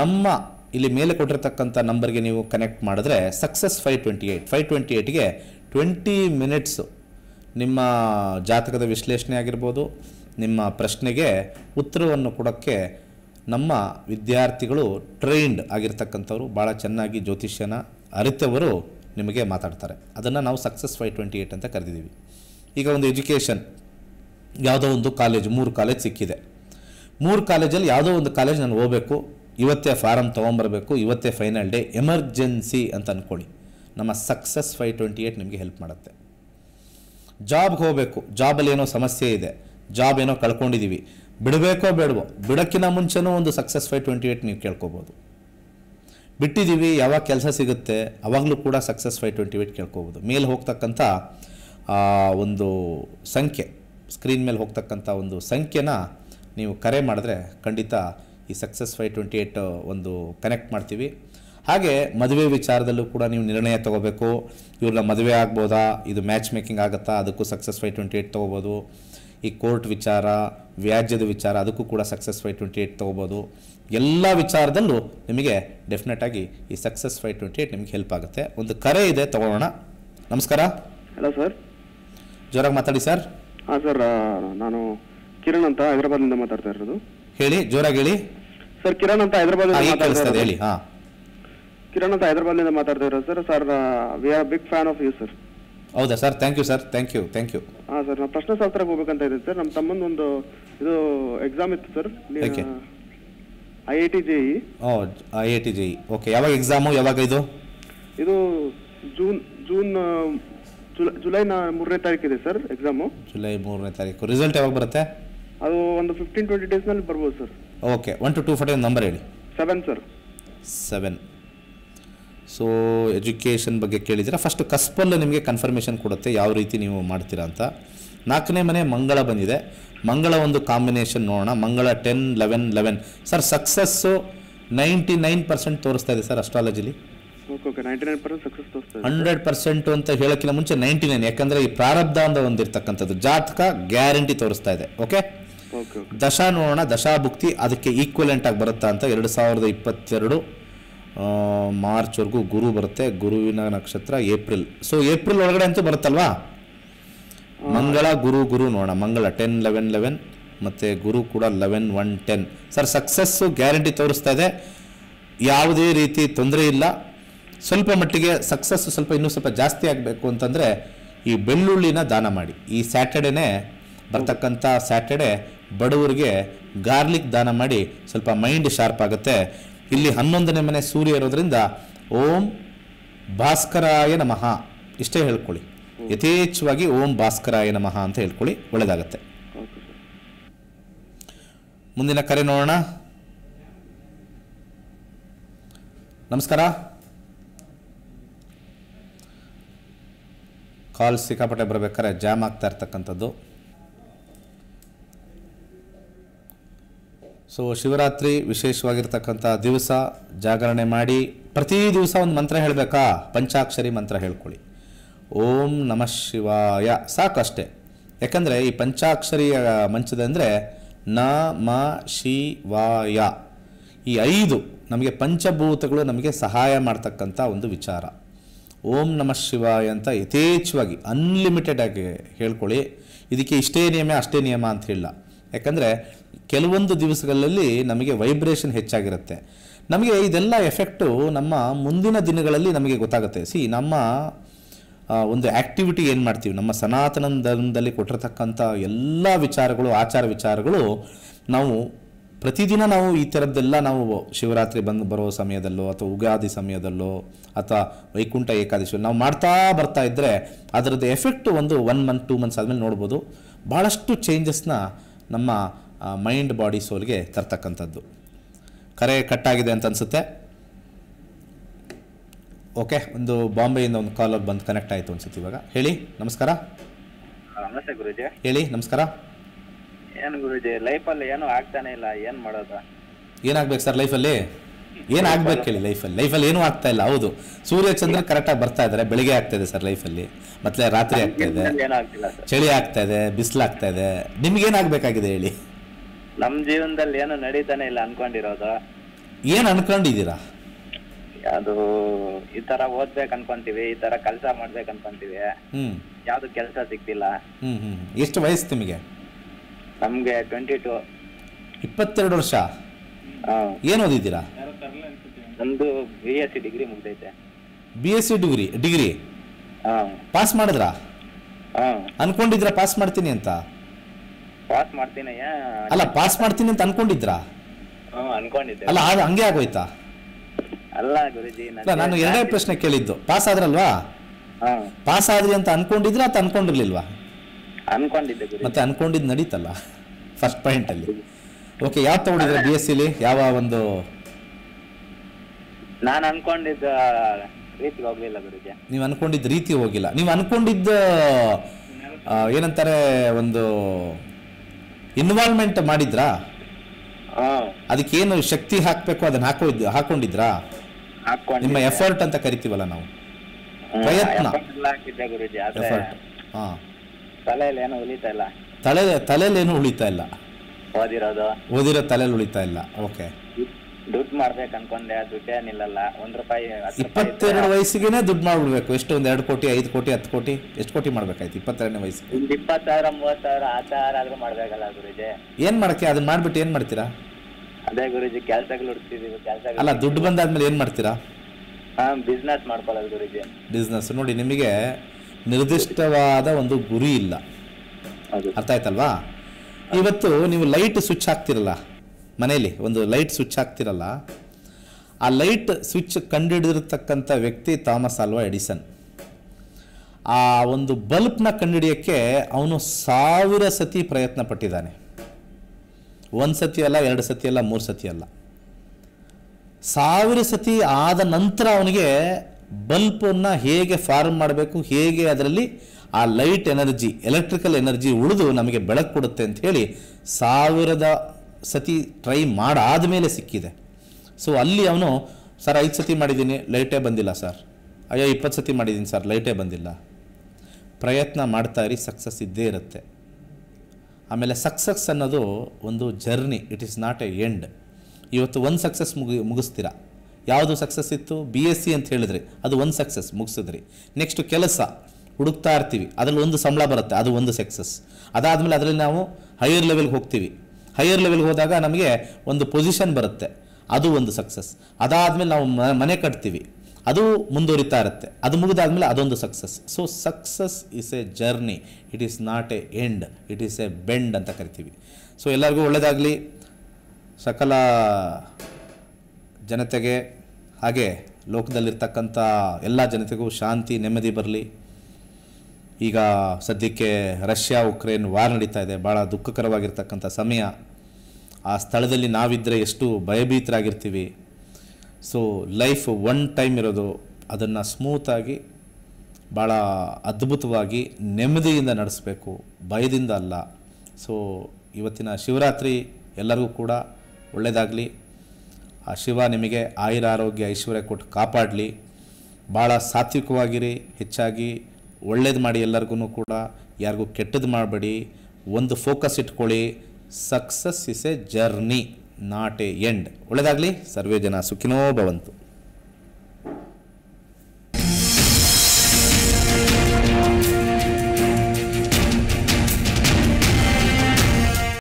ನಮ್ಮ ಇಲ್ಲಿ ಮೇಲೆ ಕೊಟ್ಟಿರ್ತಕ್ಕಂಥ ನಂಬರ್ಗೆ ನೀವು ಕನೆಕ್ಟ್ ಮಾಡಿದ್ರೆ success five twenty eight five twenty ಏಯ್ಟ್ಗೆ ಟ್ವೆಂಟಿ ಮಿನಿಟ್ಸು ನಿಮ್ಮ ಜಾತಕದ ವಿಶ್ಲೇಷಣೆ ಆಗಿರ್ಬೋದು ನಿಮ್ಮ ಪ್ರಶ್ನೆಗೆ ಉತ್ತರವನ್ನು ಕೊಡೋಕ್ಕೆ ನಮ್ಮ ವಿದ್ಯಾರ್ಥಿಗಳು ಟ್ರೈನ್ಡ್ ಆಗಿರ್ತಕ್ಕಂಥವ್ರು ಭಾಳ ಚೆನ್ನಾಗಿ ಜ್ಯೋತಿಷ್ಯನ ಅರಿತವರು ನಿಮಗೆ ಮಾತಾಡ್ತಾರೆ ಅದನ್ನು ನಾವು ಸಕ್ಸಸ್ ಫೈ ಟ್ವೆಂಟಿ ಏಯ್ಟ್ ಅಂತ ಕರೆದಿದ್ದೀವಿ ಈಗ ಒಂದು ಎಜುಕೇಷನ್ ಯಾವುದೋ ಒಂದು ಕಾಲೇಜ್ ಮೂರು ಕಾಲೇಜ್ ಸಿಕ್ಕಿದೆ ಮೂರು ಕಾಲೇಜಲ್ಲಿ ಯಾವುದೋ ಒಂದು ಕಾಲೇಜ್ ನಾನು ಹೋಗಬೇಕು ಇವತ್ತೇ ಫಾರಮ್ ತೊಗೊಂಬರಬೇಕು ಇವತ್ತೇ ಫೈನಲ್ ಡೇ ಎಮರ್ಜೆನ್ಸಿ ಅಂತ ಅಂದ್ಕೊಳ್ಳಿ ನಮ್ಮ ಸಕ್ಸಸ್ ಫೈ ಟ್ವೆಂಟಿ ಏಯ್ಟ್ ನಿಮಗೆ ಹೆಲ್ಪ್ ಮಾಡುತ್ತೆ ಜಾಬ್ಗೆ ಹೋಗಬೇಕು ಜಾಬಲ್ಲಿ ಏನೋ ಸಮಸ್ಯೆ ಇದೆ ಜಾಬ್ ಏನೋ ಕಳ್ಕೊಂಡಿದ್ದೀವಿ ಬಿಡಬೇಕೋ ಬೇಡವೋ ಬಿಡೋಕ್ಕಿಂತ ಮುಂಚೆನೂ ಒಂದು ಸಕ್ಸಸ್ ಫೈವ್ ಟ್ವೆಂಟಿ ಏಯ್ಟ್ ನೀವು ಕೇಳ್ಕೊಬೋದು ಬಿಟ್ಟಿದ್ದೀವಿ ಯಾವಾಗ ಕೆಲಸ ಸಿಗುತ್ತೆ ಅವಾಗಲೂ ಕೂಡ ಸಕ್ಸಸ್ ಫೈ ಟ್ವೆಂಟಿ ಏಯ್ಟ್ ಕೇಳ್ಕೊಬೋದು ಮೇಲೆ ಹೋಗ್ತಕ್ಕಂಥ ಒಂದು ಸಂಖ್ಯೆ ಸ್ಕ್ರೀನ್ ಮೇಲೆ ಹೋಗ್ತಕ್ಕಂಥ ಒಂದು ಸಂಖ್ಯೆನ ನೀವು ಕರೆ ಮಾಡಿದ್ರೆ ಖಂಡಿತ ಈ ಸಕ್ಸಸ್ ಫೈ ಟ್ವೆಂಟಿ ಏಟ್ ಒಂದು ಕನೆಕ್ಟ್ ಮಾಡ್ತೀವಿ ಹಾಗೆ ಮದುವೆ ವಿಚಾರದಲ್ಲೂ ಕೂಡ ನೀವು ನಿರ್ಣಯ ತೊಗೋಬೇಕು ಇವ್ರನ್ನ ಮದುವೆ ಆಗ್ಬೋದಾ ಇದು ಮ್ಯಾಚ್ ಮೇಕಿಂಗ್ ಆಗುತ್ತಾ ಅದಕ್ಕೂ ಸಕ್ಸಸ್ ಫೈ ಟ್ವೆಂಟಿ ಏಟ್ ತೊಗೋಬೋದು ಈ ಕೋರ್ಟ್ ವಿಚಾರ ವ್ಯಾಜ್ಯದ ವಿಚಾರ ಅದಕ್ಕೂ ಕೂಡ ಸಕ್ಸಸ್ ಫೈ ಟ್ವೆಂಟಿ ಏಟ್ ತೊಗೋಬೋದು ಎಲ್ಲ ವಿಚಾರದಲ್ಲೂ ನಿಮಗೆ ಆಗಿ ಈ ಸಕ್ಸಸ್ ಫೈ ಟ್ವೆಂಟಿ ಏಟ್ ನಿಮಗೆ ಹೆಲ್ಪ್ ಆಗುತ್ತೆ ಒಂದು ಕರೆ ಇದೆ ತೊಗೊಳ್ಳೋಣ ನಮಸ್ಕಾರ ಹಲೋ ಸರ್ ಜೋರಾಗಿ ಮಾತಾಡಿ ಸರ್ ಹಾಂ ಸರ್ ನಾನು ಕಿರಣ್ ಅಂತ ಹೈದರಾಬಾದ್ನಿಂದ ಮಾತಾಡ್ತಾ ಇರೋದು ಹೇಳಿ ಜೋರಾಗಿ ಹೇಳಿ ಸರ್ ಕಿರಣ್ ಅಂತ ಹೈದರಾಬಾದ್ ಹೇಳಿ ಹಾ ಕಿರಣ್ ಅಂತ ಹೈದರಾಬಾದ್ನಿಂದ ಮಾತಾಡ್ತಾ ಇರೋದು sir sir we are big fan of you sir ಹೌದಾ sir thank you sir thank you thank you ಹಾಂ ಸರ್ ನಾವು ಪ್ರಶ್ನೆ ಶಾಸ್ತ್ರಕ್ಕೆ ಹೋಗ್ಬೇಕಂತ ಇದ್ದೀನಿ ಸರ್ ನಮ್ಮ ತಮ್ಮನ ಒಂದು ಇದು ಎಕ್ಸಾಮ್ ಇತ್ತು sir I I T J E oh I I T J E okay ಯಾವಾಗ ಎಕ್ಸಾಮು ಯಾವಾಗ ಇದು ಇದು ಜೂನ್ ಜೂನ್ ಜುಲೈ ಜುಲೈ ಮೂರನೇ ತಾರೀಕಿದೆ ಸರ್ ಎಕ್ಸಾಮು ಜುಲೈ ಮೂರನೇ ತಾರೀಕು ರಿಸಲ್ಟ್ ಯಾವಾಗ ಬರುತ್ತೆ ಅದು ಒಂದು ಫಿಫ್ಟೀನ್ ಟ್ವೆಂಟಿ ನಲ್ಲಿ ಬರ್ಬೋದು sir okay one two two forty number ಹೇಳಿ seven sir seven so education ಬಗ್ಗೆ ಕೇಳಿದ್ರೆ ಫಸ್ಟ್ ಕಸ್ಪಲ್ಲು ನಿಮಗೆ ಕನ್ಫರ್ಮೇಷನ್ ಕೊಡುತ್ತೆ ಯಾವ ರೀತಿ ನೀವು ಮಾಡ್ತೀರಾ ಅಂತ ನಾಲ್ಕನೇ ಮನೆ ಮಂಗಳ ಬಂದಿದೆ ಮಂಗಳ ಒಂದು ಕಾಂಬಿನೇಷನ್ ನೋಡೋಣ Mangala ten eleven eleven sir success ninety nine percent ತೋರಿಸ್ತಾ ಇದೆ ಸರ್ ಅಸ್ಟ್ರಾಲಜಿಲಿ ಹಂಡ್ರೆಡ್ ಪರ್ಸೆಂಟ್ ಅಂತ ಹೇಳೋಕ್ಕಿಂತ ಮುಂಚೆ ನೈಂಟಿ ನೈನ್ ಯಾಕಂದ್ರೆ ಈ ಪ್ರಾರಬ್ಧ ಅಂತ ಒಂದಿರ್ತಕ್ಕಂಥದ್ದು ಜಾತಕ ಗ್ಯಾರಂಟಿ ತೋರಿಸ್ತಾ ಇದೆ ಓಕೆ ದಶಾ ನೋಡೋಣ ದಶಾಭುಕ್ತಿ ಅದಕ್ಕೆ ಈಕ್ವಲೆಂಟ್ ಆಗಿ ಬರುತ್ತಾ ಅಂತ ಎರಡು ಸಾವಿರದ ಇಪ್ಪತ್ತೆರಡು ಮಾರ್ಚ್ವರೆಗೂ ಗುರು ಬರುತ್ತೆ ಗುರುವಿನ ನಕ್ಷತ್ರ ಏಪ್ರಿಲ್ ಸೊ ಏಪ್ರಿಲ್ ಒಳಗಡೆ ಅಂತೂ ಬರುತ್ತಲ್ವಾ ಮಂಗಳ ಗುರು ಗುರು ನೋಡೋಣ ಮಂಗಳ ಟೆನ್ ಲೆವೆನ್ ಲೆವೆನ್ ಮತ್ತು ಗುರು ಕೂಡ eleven one ten sir success guarantee ತೋರಿಸ್ತಾ ಇದೆ ಯಾವುದೇ ರೀತಿ ತೊಂದರೆ ಇಲ್ಲ ಸ್ವಲ್ಪ ಮಟ್ಟಿಗೆ ಸಕ್ಸಸ್ಸು ಸ್ವಲ್ಪ ಇನ್ನೂ ಸ್ವಲ್ಪ ಜಾಸ್ತಿ ಆಗಬೇಕು ಅಂತಂದರೆ ಈ ಬೆಳ್ಳುಳ್ಳಿನ ದಾನ ಮಾಡಿ ಈ ಸ್ಯಾಟರ್ಡೇನೇ ಬರ್ತಕ್ಕಂಥ ಸ್ಯಾಟರ್ಡೆ ಬಡವರಿಗೆ ಗಾರ್ಲಿಕ್ ದಾನ ಮಾಡಿ ಸ್ವಲ್ಪ ಮೈಂಡ್ ಶಾರ್ಪ್ ಆಗುತ್ತೆ ಇಲ್ಲಿ ಹನ್ನೊಂದನೇ ಮನೆ ಸೂರ್ಯ ಇರೋದ್ರಿಂದ ಓಂ ಭಾಸ್ಕರಾಯ ನಮಃ ಇಷ್ಟೇ ಹೇಳ್ಕೊಳ್ಳಿ ಯಥೇಚ್ಛವಾಗಿ ಓಂ ಭಾಸ್ಕರಾಯ ನಮಃ ಅಂತ ಹೇಳ್ಕೊಳ್ಳಿ ಒಳ್ಳೆಯದಾಗತ್ತೆ ಮುಂದಿನ ಕರೆ ನೋಡೋಣ ನಮಸ್ಕಾರ ಕಾಲ್ ಸಿಕ್ಕಾಪಟ್ಟೆ ಬರಬೇಕಾದ್ರೆ ಜಾಮ್ ಆಗ್ತಾ ಇರ್ತಕ್ಕಂಥದ್ದು ಸೊ ಶಿವರಾತ್ರಿ ವಿಶೇಷವಾಗಿರ್ತಕ್ಕಂಥ ದಿವಸ ಜಾಗರಣೆ ಮಾಡಿ ಪ್ರತಿ ದಿವಸ ಒಂದು ಮಂತ್ರ ಹೇಳಬೇಕಾ ಪಂಚಾಕ್ಷರಿ ಮಂತ್ರ ಹೇಳ್ಕೊಳ್ಳಿ ಓಂ ನಮಃ ಶಿವಾಯ ಸಾಕಷ್ಟೇ ಯಾಕಂದರೆ ಈ ಪಂಚಾಕ್ಷರಿಯ ಮಂಚದಂದರೆ ನ ಮ ಶಿವಾಯ ಈ ಐದು ನಮಗೆ ಪಂಚಭೂತಗಳು ನಮಗೆ ಸಹಾಯ ಮಾಡ್ತಕ್ಕಂಥ ಒಂದು ವಿಚಾರ ಓಂ ನಮಃ ಶಿವಾಯ ಅಂತ ಯಥೇಚ್ಛವಾಗಿ ಅನ್ಲಿಮಿಟೆಡಾಗಿ ಆಗಿ ಹೇಳ್ಕೊಳ್ಳಿ ಇದಕ್ಕೆ ಇಷ್ಟೇ ನಿಯಮ ಅಷ್ಟೇ ನಿಯಮ ಅಂತ ಹೇಳಿಲ್ಲ ಯಾಕಂದರೆ ಕೆಲವೊಂದು ದಿವಸಗಳಲ್ಲಿ ನಮಗೆ ವೈಬ್ರೇಷನ್ ಹೆಚ್ಚಾಗಿರುತ್ತೆ ನಮಗೆ ಇದೆಲ್ಲ ಎಫೆಕ್ಟು ನಮ್ಮ ಮುಂದಿನ ದಿನಗಳಲ್ಲಿ ನಮಗೆ ಗೊತ್ತಾಗುತ್ತೆ ಸಿ ನಮ್ಮ ಒಂದು ಆ್ಯಕ್ಟಿವಿಟಿ ಏನು ಮಾಡ್ತೀವಿ ನಮ್ಮ ಸನಾತನ ಧರ್ಮದಲ್ಲಿ ಕೊಟ್ಟಿರತಕ್ಕಂಥ ಎಲ್ಲ ವಿಚಾರಗಳು ಆಚಾರ ವಿಚಾರಗಳು ನಾವು ಪ್ರತಿದಿನ ನಾವು ಈ ಥರದ್ದೆಲ್ಲ ನಾವು ಶಿವರಾತ್ರಿ ಬಂದು ಬರೋ ಸಮಯದಲ್ಲೋ ಅಥವಾ ಉಗಾದಿ ಸಮಯದಲ್ಲೋ ಅಥವಾ ವೈಕುಂಠ ಏಕಾದಶಿ ನಾವು ಮಾಡ್ತಾ ಬರ್ತಾ ಇದ್ದರೆ ಅದರದ್ದು ಎಫೆಕ್ಟ್ ಒಂದು ಒನ್ ಮಂತ್ ಟೂ ಮಂತ್ಸ್ ಆದಮೇಲೆ ನೋಡ್ಬೋದು ಭಾಳಷ್ಟು ಚೇಂಜಸ್ನ ನಮ್ಮ ಮೈಂಡ್ ಬಾಡಿ ಸೋಲ್ಗೆ ತರ್ತಕ್ಕಂಥದ್ದು ಕರೆ ಕಟ್ಟಾಗಿದೆ ಅಂತ ಅನಿಸುತ್ತೆ ಓಕೆ ಒಂದು ಬಾಂಬೆಯಿಂದ ಒಂದು ಕಾಲ್ ಬಂದು ಕನೆಕ್ಟ್ ಆಯಿತು ಅನ್ಸುತ್ತೆ ಇವಾಗ ಹೇಳಿ ನಮಸ್ಕಾರ ನಮಸ್ತೆ ಗುರುಜಿ ಹೇಳಿ ನಮಸ್ಕಾರ ಏನು ಗುರುಜಿ ಲೈಫಲ್ಲಿ ಏನೂ ಆಗ್ತಾನೆ ಇಲ್ಲ ಏನು ಮಾಡೋದು ಏನಾಗ್ಬೇಕು ಸರ್ ಲೈಫಲ್ಲಿ ಏನಾಗಬೇಕು ಹೇಳಿ ಲೈಫಲ್ಲಿ ಲೈಫಲ್ಲಿ ಏನೂ ಆಗ್ತಾ ಇಲ್ಲ ಹೌದು ಸೂರ್ಯ ಚಂದ್ರ ಕರೆಕ್ಟಾಗಿ ಬರ್ತಾ ಇದ್ದಾರೆ ಬೆಳಿಗ್ಗೆ ಆಗ್ತಾ ಇದೆ ಸರ್ ಲೈಫಲ್ಲಿ ಮತ್ತೆ ರಾತ್ರಿ ಆಗ್ತಾ ಇದೆ ಚಳಿ ಆಗ್ತಾ ಇದೆ ಬಿಸಿಲಾಗ್ತಾ ಇದೆ ಏನಾಗಬೇಕಾಗಿದೆ ಹೇಳಿ ನಮ್ ಜೀವನದಲ್ಲಿ ಏನು ನಡೀತಾನೆ ಇಲ್ಲ ಅನ್ಕೊಂಡಿರೋದು ಏನ್ ಅನ್ಕೊಂಡಿದ್ದೀರಾ ಅದು ಈ ತರ ಓದ್ಬೇಕು ಅನ್ಕೊಂತೀವಿ ಈ ತರ ಕೆಲಸ ಮಾಡ್ಬೇಕು ಅನ್ಕೊಂತೀವಿ ಯಾವ್ದು ಕೆಲಸ ಸಿಗ್ತಿಲ್ಲ ಎಷ್ಟು ವಯಸ್ಸು ನಿಮಗೆ ನಮ್ಗೆ ಟ್ವೆಂಟಿ ಟು ಇಪ್ಪತ್ತೆರಡು ವರ್ಷ ಏನು ಓದಿದ್ದೀರಾ ನಂದು ಬಿ ಎಸ್ ಸಿ ಡಿಗ್ರಿ ಮುಗ್ದೈತೆ B S C degree degree pass ಮಾಡಿದ್ರಾ ಅನ್ಕೊಂಡಿದ್ರ ಪಾಸ್ ಮಾಡ್ತೀನಿ ಅಂತ ಪಾಸ್ ಮಾಡ್ತೀನಯ್ಯ ಅಲ್ಲ ಪಾಸ್ ಮಾಡ್ತೀನಿ ಅಂತ ಅನ್ಕೊಂಡಿದ್ರಾ ಅನ್ಕೊಂಡಿದ್ದೆ ಅಲ್ಲ ಅದು ಹಂಗೆ ಆಗೋಯ್ತಾ ಅಲ್ಲ ಗುರುಜಿ ನಾನು ಎರಡನೇ ಪ್ರಶ್ನೆ ಕೇಳಿದ್ದು ಪಾಸ್ ಆದ್ರಲ್ವಾ ಪಾಸ್ ಆದ್ರಿ ಅಂತ ಅನ್ಕೊಂಡಿದ್ರ ಅಥವಾ ಅನ್ಕೊಂಡಿರ್ಲಿಲ್ವಾ ಅನ್ಕೊಂಡಿದ್ದೆ ಮತ್ತೆ ಅನ್ಕೊಂಡಿದ್ ನಡೀತಲ್ಲ ಫಸ್ಟ್ ಪಾಯಿಂಟ್ ಅಲ್ಲಿ ಓಕೆ ಯಾವ್ ತಗೊಂಡಿದ್ರೆ ಬಿ ಎಸ್ ಸಿಲಿ ಯಾವ ಒಂದು ನಾನು ಅನ್ಕೊಂಡಿದ್ದ ರೀತಿ ಹೋಗ್ಲಿಲ್ಲ ಗುರುಜಿ ನೀವು ಅನ್ಕೊಂಡಿದ್ದ ರೀತಿ ಹೋಗಿಲ್ಲ ನೀವು ಅನ್ಕೊಂಡಿದ್ದ ಏನಂತಾರೆ ಒಂದು ಇನ್ವಾಲ್ವ್ಮೆಂಟ್ ಮಾಡಿದ್ರಾ ಅದಕ್ಕೇನು ಶಕ್ತಿ ಹಾಕಬೇಕು ಅದನ್ನ ಹಾಕೋ ಹಾಕೊಂಡಿದ್ರಾ ನಿಮ್ಮ ಎಫರ್ಟ್ ಅಂತ ಕರಿತೀವಲ್ಲ ನಾವು ಪ್ರಯತ್ನ ಎಫರ್ಟ್ ಹಾ ತಲೆಯಲ್ಲಿ ಏನು ಉಳಿತಾ ಇಲ್ಲ ಏನು ಇಲ್ಲ ಓದಿರೋ ತಲೆಯಲ್ಲಿ ಉಳಿತಾ ಇಲ್ಲ ಓಕೆ ದುಡ್ಡು ಮಾಡ್ಬೇಕು ಅನ್ಕೊಂಡೆ ದುಡ್ಡೇ ನಿಲ್ಲಲ್ಲ ಒಂದ್ ರೂಪಾಯಿ ಇಪ್ಪತ್ತೆರಡು ವಯಸ್ಸಿಗೆನೆ ದುಡ್ಡು ಮಾಡ್ಬಿಡ್ಬೇಕು ಎಷ್ಟು ಒಂದ್ ಎರಡು ಕೋಟಿ ಐದು ಕೋಟಿ ಹತ್ತು ಕೋಟಿ ಎಷ್ಟು ಕೋಟಿ ಮಾಡ್ಬೇಕಾಯ್ತು ಇಪ್ಪತ್ತೆರಡನೇ ವಯಸ್ಸು ಇಪ್ಪತ್ತು ಸಾವಿರ ಮೂವತ್ತು ಸಾವಿರ ಆ ಸಾವಿರ ಆದ್ರೂ ಮಾಡ್ಬೇಕಲ್ಲ ಗುರುಜಿ ಏನ್ ಮಾಡಕ್ಕೆ ಅದನ್ನ ಮಾಡ್ಬಿಟ್ಟು ಏನ್ ಮಾಡ್ತೀರಾ ಅದೇ ಗುರುಜಿ ಕೆಲ್ಸಗಳು ಹುಡುಕ್ತಿದೀವಿ ಕೆಲಸ ಅಲ್ಲ ದುಡ್ಡು ಬಂದಾದ್ಮೇಲೆ ಏನ್ ಮಾಡ್ತೀರಾ ಹಾ ಬಿಸ್ನೆಸ್ ಮಾಡ್ಕೊಳ್ಳೋದು ಗುರುಜಿ ಬಿಸ್ನೆಸ್ ನೋಡಿ ನಿಮಗೆ ನಿರ್ದಿಷ್ಟವಾದ ಒಂದು ಗುರಿ ಇಲ್ಲ ಅರ್ಥ ಆಯ್ತಲ್ವಾ ಇವತ್ತು ನೀವು ಲೈಟ್ ಸ್ವಿಚ್ ಹಾಕ್ತಿರಲ್ಲ ಮನೆಯಲ್ಲಿ ಒಂದು ಲೈಟ್ ಸ್ವಿಚ್ ಹಾಕ್ತಿರಲ್ಲ ಆ ಲೈಟ್ ಸ್ವಿಚ್ ಕಂಡುಹಿಡಿದಿರ್ತಕ್ಕಂಥ ವ್ಯಕ್ತಿ ಥಾಮಸ್ ಅಲ್ವಾ ಎಡಿಸನ್ ಆ ಒಂದು ಬಲ್ಪ್ನ ಕಂಡುಹಿಡಿಯೋಕ್ಕೆ ಅವನು ಸಾವಿರ ಸತಿ ಪ್ರಯತ್ನ ಪಟ್ಟಿದ್ದಾನೆ ಒಂದು ಸತಿ ಅಲ್ಲ ಎರಡು ಸತಿ ಅಲ್ಲ ಮೂರು ಸತಿ ಅಲ್ಲ ಸಾವಿರ ಸತಿ ಆದ ನಂತರ ಅವನಿಗೆ ಬಲ್ಪನ್ನು ಹೇಗೆ ಫಾರ್ಮ್ ಮಾಡಬೇಕು ಹೇಗೆ ಅದರಲ್ಲಿ ಆ ಲೈಟ್ ಎನರ್ಜಿ ಎಲೆಕ್ಟ್ರಿಕಲ್ ಎನರ್ಜಿ ಉಳಿದು ನಮಗೆ ಬೆಳಕು ಕೊಡುತ್ತೆ ಅಂತ ಹೇಳಿ ಸಾವಿರದ ಸತಿ ಟ್ರೈ ಮಾಡಾದ ಮೇಲೆ ಸಿಕ್ಕಿದೆ ಸೊ ಅಲ್ಲಿ ಅವನು ಸರ್ ಐದು ಸತಿ ಮಾಡಿದ್ದೀನಿ ಲೈಟೇ ಬಂದಿಲ್ಲ ಸರ್ ಅಯ್ಯೋ ಇಪ್ಪತ್ತು ಸತಿ ಮಾಡಿದ್ದೀನಿ ಸರ್ ಲೈಟೇ ಬಂದಿಲ್ಲ ಪ್ರಯತ್ನ ಮಾಡ್ತಾ ಇರಿ ಸಕ್ಸಸ್ ಇದ್ದೇ ಇರುತ್ತೆ ಆಮೇಲೆ ಸಕ್ಸಸ್ ಅನ್ನೋದು ಒಂದು journey it is not a end ಇವತ್ತು ಒಂದು ಸಕ್ಸಸ್ ಮುಗಿ ಮುಗಿಸ್ತೀರಾ ಯಾವುದು ಸಕ್ಸಸ್ ಇತ್ತು ಬಿ ಎಸ್ ಸಿ ಅಂತ ಹೇಳಿದ್ರಿ ಅದು ಒಂದು ಸಕ್ಸಸ್ ಮುಗಿಸಿದ್ರಿ ನೆಕ್ಸ್ಟ್ ಕೆಲಸ ಹುಡುಕ್ತಾ ಇರ್ತೀವಿ ಅದರಲ್ಲಿ ಒಂದು ಸಂಬಳ ಬರುತ್ತೆ ಅದು ಒಂದು ಸಕ್ಸಸ್ ಅದಾದಮೇಲೆ ಅದರಲ್ಲಿ ನಾವು ಹೈಯರ್ ಲೆವೆಲ್ಗೆ ಹೋಗ್ತೀವಿ ಹೈಯರ್ ಲೆವೆಲ್ಗೆ ಹೋದಾಗ ನಮಗೆ ಒಂದು ಪೊಸಿಷನ್ ಬರುತ್ತೆ ಅದು ಒಂದು ಸಕ್ಸಸ್ ಅದಾದಮೇಲೆ ನಾವು ಮನೆ ಕಟ್ತೀವಿ ಅದು ಮುಂದುವರಿತಾ ಇರುತ್ತೆ ಅದು ಮುಗಿದಾದ್ಮೇಲೆ ಅದೊಂದು success so success is a journey it is not a end it is a bend ಅಂತ ಕರಿತೀವಿ ಸೊ ಎಲ್ಲರಿಗೂ ಒಳ್ಳೆಯದಾಗಲಿ ಸಕಲ ಜನತೆಗೆ ಹಾಗೆ ಲೋಕದಲ್ಲಿರ್ತಕ್ಕಂಥ ಎಲ್ಲ ಜನತೆಗೂ ಶಾಂತಿ ನೆಮ್ಮದಿ ಬರಲಿ ಈಗ ಸದ್ಯಕ್ಕೆ ರಷ್ಯಾ ಉಕ್ರೇನ್ ವಾರ್ ನಡೀತಾ ಇದೆ ಭಾಳ ದುಃಖಕರವಾಗಿರ್ತಕ್ಕಂಥ ಸಮಯ ಆ ಸ್ಥಳದಲ್ಲಿ ನಾವಿದ್ದರೆ ಎಷ್ಟು ಭಯಭೀತರಾಗಿರ್ತೀವಿ ಸೊ ಲೈಫ್ ಒನ್ ಟೈಮ್ ಇರೋದು ಅದನ್ನು ಸ್ಮೂತಾಗಿ ಭಾಳ ಅದ್ಭುತವಾಗಿ ನೆಮ್ಮದಿಯಿಂದ ನಡೆಸಬೇಕು ಭಯದಿಂದ ಅಲ್ಲ ಸೊ ಇವತ್ತಿನ ಶಿವರಾತ್ರಿ ಎಲ್ಲರಿಗೂ ಕೂಡ ಒಳ್ಳೆಯದಾಗಲಿ ಆ ಶಿವ ನಿಮಗೆ ಆಯುರ ಆರೋಗ್ಯ ಐಶ್ವರ್ಯ ಕೊಟ್ಟು ಕಾಪಾಡಲಿ ಭಾಳ ಸಾತ್ವಿಕವಾಗಿರಿ ಹೆಚ್ಚಾಗಿ ಒಳ್ಳೇದು ಮಾಡಿ ಎಲ್ಲರಿಗೂ ಕೂಡ ಯಾರಿಗೂ ಕೆಟ್ಟದ್ದು ಮಾಡಬೇಡಿ ಒಂದು ಫೋಕಸ್ ಇಟ್ಕೊಳ್ಳಿ success is a journey not a end ಒಳ್ಳೇದಾಗಲಿ ಸರ್ವೇ ಜನ ಸುಖಿನೋ ಭವಂತು